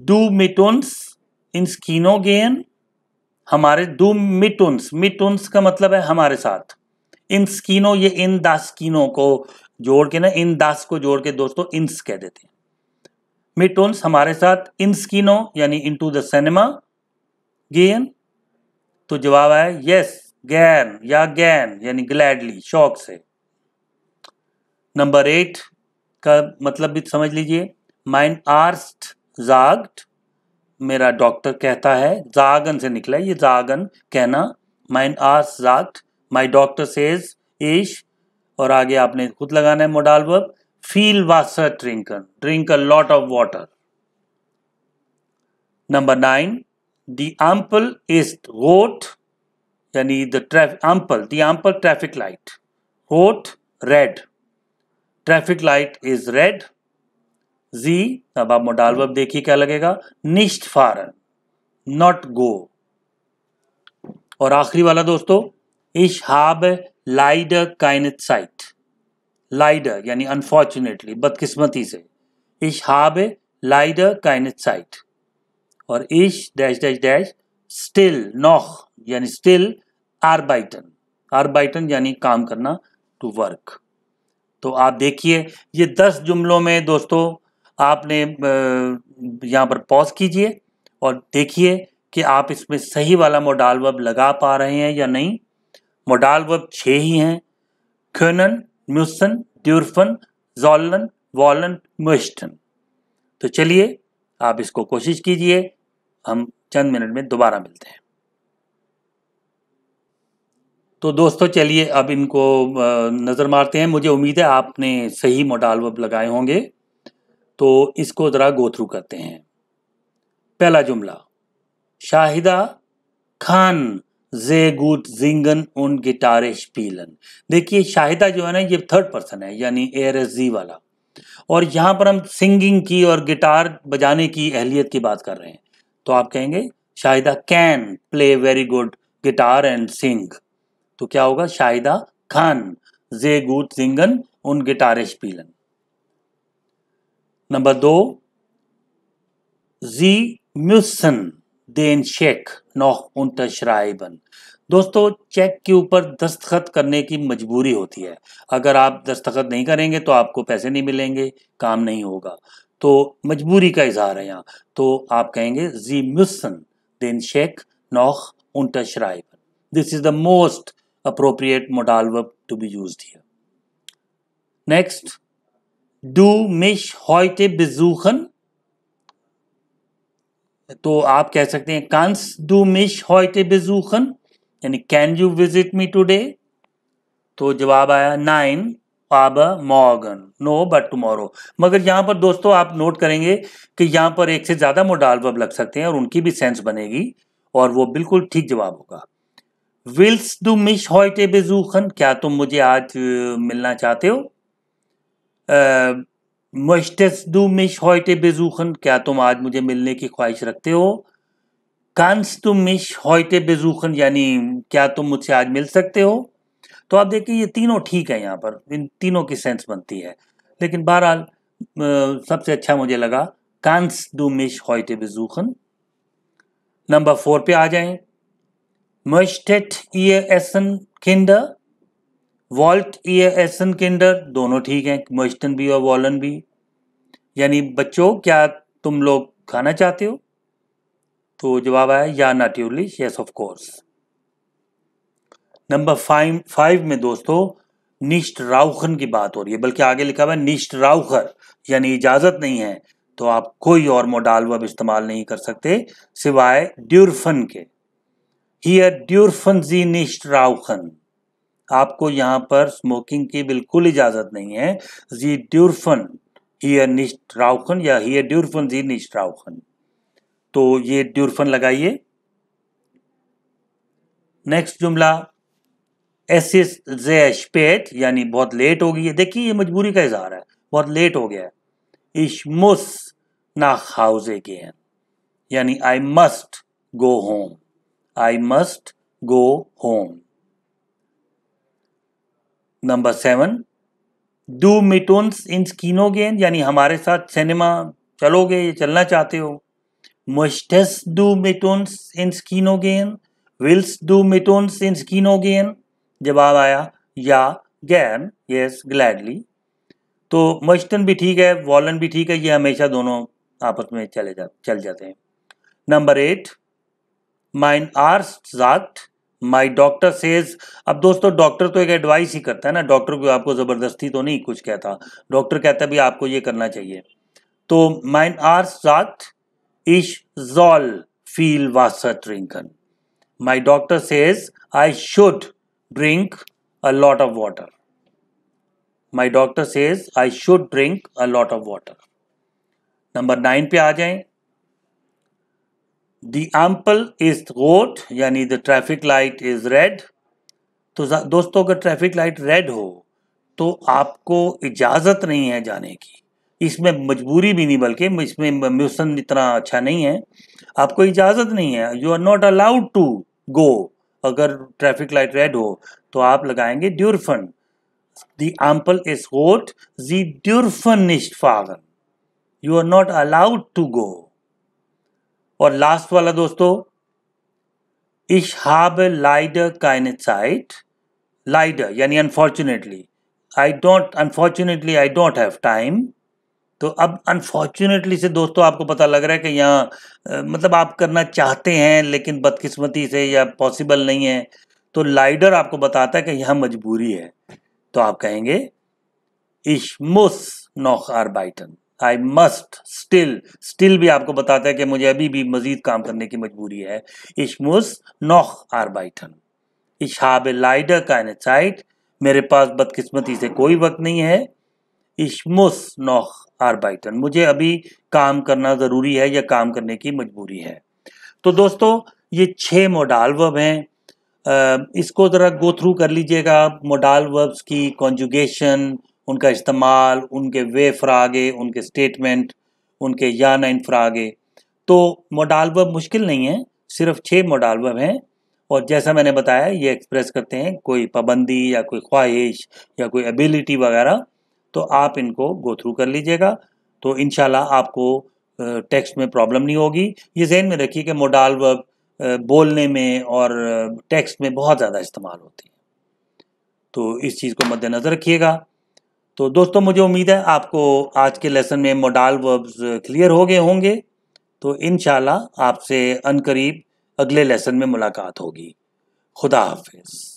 [SPEAKER 1] डू मिटुन्स इन स्कीनो गेन हमारे डू मिटुन्स मिटुन्स का मतलब है हमारे साथ इन स्कीनो ये इन दास्कीनो को जोड़ के ना इन दास को जोड़ के दोस्तों इंस कह देते हैं मिटोन्स हमारे साथ इन स्कीनो यानी टू द सिनेमा गेन तो जवाब आया यस गैन या गैन यानी ग्लैडली शौक से नंबर एट का मतलब भी समझ लीजिए माइंड आर्स्ट जागड मेरा डॉक्टर कहता है जागन से निकला है ये जागन कहना माइन आस जागड माई डॉक्टर सेज ईश और आगे आपने खुद लगाना है मोडाल वर्ब फील वासर ड्रिंकन drink a lot of water number nine दी इज रोट यानी द ट्रैफिक एम्पल दी ट्रैफिक लाइट रोट red traffic light is red जी अब आप मोडाल वर्ब हम्म। देखिए क्या लगेगा फारन नॉट गो और आखिरी वाला दोस्तों इश हाब लाइड काइनत साइट लाइड यानी अनफॉर्चुनेटली बदकिस्मती से इश हाब लाइड काइनत साइट और इश डैश डैश डैश स्टिल नोख यानी स्टिल आरबाइटन आरबाइटन यानी काम करना टू वर्क तो आप देखिए ये दस जुमलों में दोस्तों आपने यहाँ पर पॉज कीजिए और देखिए कि आप इसमें सही वाला मोडाल वर्ब लगा पा रहे हैं या नहीं मोडाल वर्ब छः ही हैं खनन म्यूसन ड्यूरफन जॉलन वॉलन म्यूस्टन तो चलिए आप इसको कोशिश कीजिए हम चंद मिनट में दोबारा मिलते हैं तो दोस्तों चलिए अब इनको नज़र मारते हैं मुझे उम्मीद है आपने सही मोडाल वर्ब लगाए होंगे तो इसको ज़रा गो थ्रू करते हैं पहला जुमला शाहिदा खान जे गुट जिंगन उन गिटार पीलन देखिए शाहिदा जो है ना ये थर्ड पर्सन है यानी एयर एस जी वाला और यहां पर हम सिंगिंग की और गिटार बजाने की अहलियत की बात कर रहे हैं तो आप कहेंगे Shahida can play very good guitar and sing तो क्या होगा शाहिदा खान जे गुट सिंगन उन गिटार पीलन नंबर दो जी म्यूसन देन शेख नौख दोस्तों चेक के ऊपर दस्तखत करने की मजबूरी होती है अगर आप दस्तखत नहीं करेंगे तो आपको पैसे नहीं मिलेंगे काम नहीं होगा तो मजबूरी का इजहार है यहाँ तो आप कहेंगे जी म्यूसन देन शेख नौख उनटा this is the most appropriate modal verb to be use here next Du mich heute besuchen? तो आप कह सकते हैं कंस डू मिश हॉयते बेजूखन यानी can you visit me today तो जवाब आया नाइन आब मॉगन नो बट टुमारो मगर यहां पर दोस्तों आप नोट करेंगे कि यहां पर एक से ज़्यादा मोडाल लग सकते हैं और उनकी भी सेंस बनेगी और वो बिल्कुल ठीक जवाब होगा विल्स डू मिश हॉयटे बेजूखन क्या तुम मुझे आज मिलना चाहते हो möchtest du mich heute besuchen? क्या तुम आज मुझे मिलने की ख्वाहिश रखते हो कंस तुम मिश होते बेजूखन यानी क्या तुम मुझसे आज मिल सकते हो तो आप देखिए ये तीनों ठीक है यहाँ पर इन तीनों की सेंस बनती है लेकिन बहरहाल सबसे अच्छा मुझे लगा कांस डू मिश होते बेजूखन नंबर फोर पे आ जाए मोस्टेट ये एसन किंडर वॉल्ट एसन किंडर दोनों ठीक हैं मोस्टन भी और वॉलन भी यानी बच्चों क्या तुम लोग खाना चाहते हो तो जवाब आया या नैट्यूरलिश yes of course number five five में दोस्तों निष्ठ राउखन की बात हो रही है बल्कि आगे लिखा हुआ है निष्ठ राउखर यानी इजाजत नहीं है तो आप कोई और मोडाल वब इस्तेमाल नहीं कर सकते सिवाय ड्यूरफन के हियर ड्यूरफन जी निष्ठ राउखन आपको यहाँ पर स्मोकिंग की बिल्कुल इजाज़त नहीं है जी ड्यूरफन हियर निश्ट राउखन या हियर ड्यूरफन जी निश्ट राउखन तो ये ड्यूरफन लगाइए नेक्स्ट जुमला एस एस जे स्पेट यानी बहुत लेट हो गई है देखिए ये मजबूरी का इजहार है बहुत लेट हो गया है इशमुस ना हाउजे के हैं यानी I must go home I must go home number seven डू मिटोन्स इन स्कीनो गेन यानी हमारे साथ सिनेमा चलोगे ये चलना चाहते हो मुस्टस डू मिटोन्स इन स्कीनो गेन विल्स डू मिटोन्स इन स्कीनो गेन जवाब आया या गैन यस ग्लैडली तो मस्टन भी ठीक है वॉलन भी ठीक है ये हमेशा दोनों आपस में चले जा चल जाते हैं नंबर एट माइन आर्स जाट माय डॉक्टर सेज अब दोस्तों डॉक्टर तो एक एडवाइस ही करता है ना डॉक्टर को आपको ज़बरदस्ती तो नहीं कुछ कहता डॉक्टर कहता भी आपको ये करना चाहिए तो माइन आर सात इश जॉल फील वासर ट्रिंकन my doctor says I should drink a lot of water my doctor says I should drink a lot of water number nine पे आ जाएं The एम्पल इज रोड यानी the traffic light is red तो दोस्तों अगर ट्रैफिक लाइट रेड हो तो आपको इजाज़त नहीं है जाने की इसमें मजबूरी भी नहीं बल्कि इसमें म्यूसन इतना अच्छा नहीं है आपको इजाज़त नहीं है you are not allowed to go अगर ट्रैफिक लाइट रेड हो तो आप लगाएंगे ड्यूरफन दी इज होट जी ड्यूरफन निश्ट फागन you are not allowed to go और लास्ट वाला दोस्तों इश habe लाइड keine Zeit. यानी unfortunately I don't unfortunately I don't have time तो अब अनफॉर्चुनेटली से दोस्तों आपको पता लग रहा है कि यहाँ मतलब आप करना चाहते हैं लेकिन बदकिस्मती से या पॉसिबल नहीं है तो लाइडर आपको बताता है कि यहाँ मजबूरी है तो आप कहेंगे इश मुस नॉक आर बाइटन आई मस्ट स्टिल स्टिल भी आपको बताता है कि मुझे अभी भी मजीद काम करने की मजबूरी है इश मुस नोख आरबाइटन इशाब लाइडर काइनेसाइट मेरे पास बदकिस्मती से कोई वक्त नहीं है इशमुस नोख आरबाइटन मुझे अभी काम करना ज़रूरी है या काम करने की मजबूरी है तो दोस्तों ये छः मोडाल वर्ब हैं इसको ज़रा गो थ्रू कर लीजिएगा आप मोडाल वर्ब्स की कॉन्जुगेशन उनका इस्तेमाल उनके वे फ्रागे उनके स्टेटमेंट उनके या नाइन फ्रागे तो मोडालब मुश्किल नहीं है सिर्फ छः मोडालब हैं और जैसा मैंने बताया ये एक्सप्रेस करते हैं कोई पाबंदी या कोई ख्वाहिश या कोई एबिलिटी वगैरह तो आप इनको गो थ्रू कर लीजिएगा तो इन आपको टेक्स्ट में प्रॉब्लम नहीं होगी ये जहन में रखिए कि मोडाल वर्ब बोलने में और टेक्स्ट में बहुत ज़्यादा इस्तेमाल होती है तो इस चीज़ को मद्देनज़र रखिएगा तो दोस्तों मुझे उम्मीद है आपको आज के लेसन में मोडाल वर्ब्स क्लियर हो गए होंगे तो इन आपसे अनकरीब अगले लेसन में मुलाकात होगी खुदा हाफिज़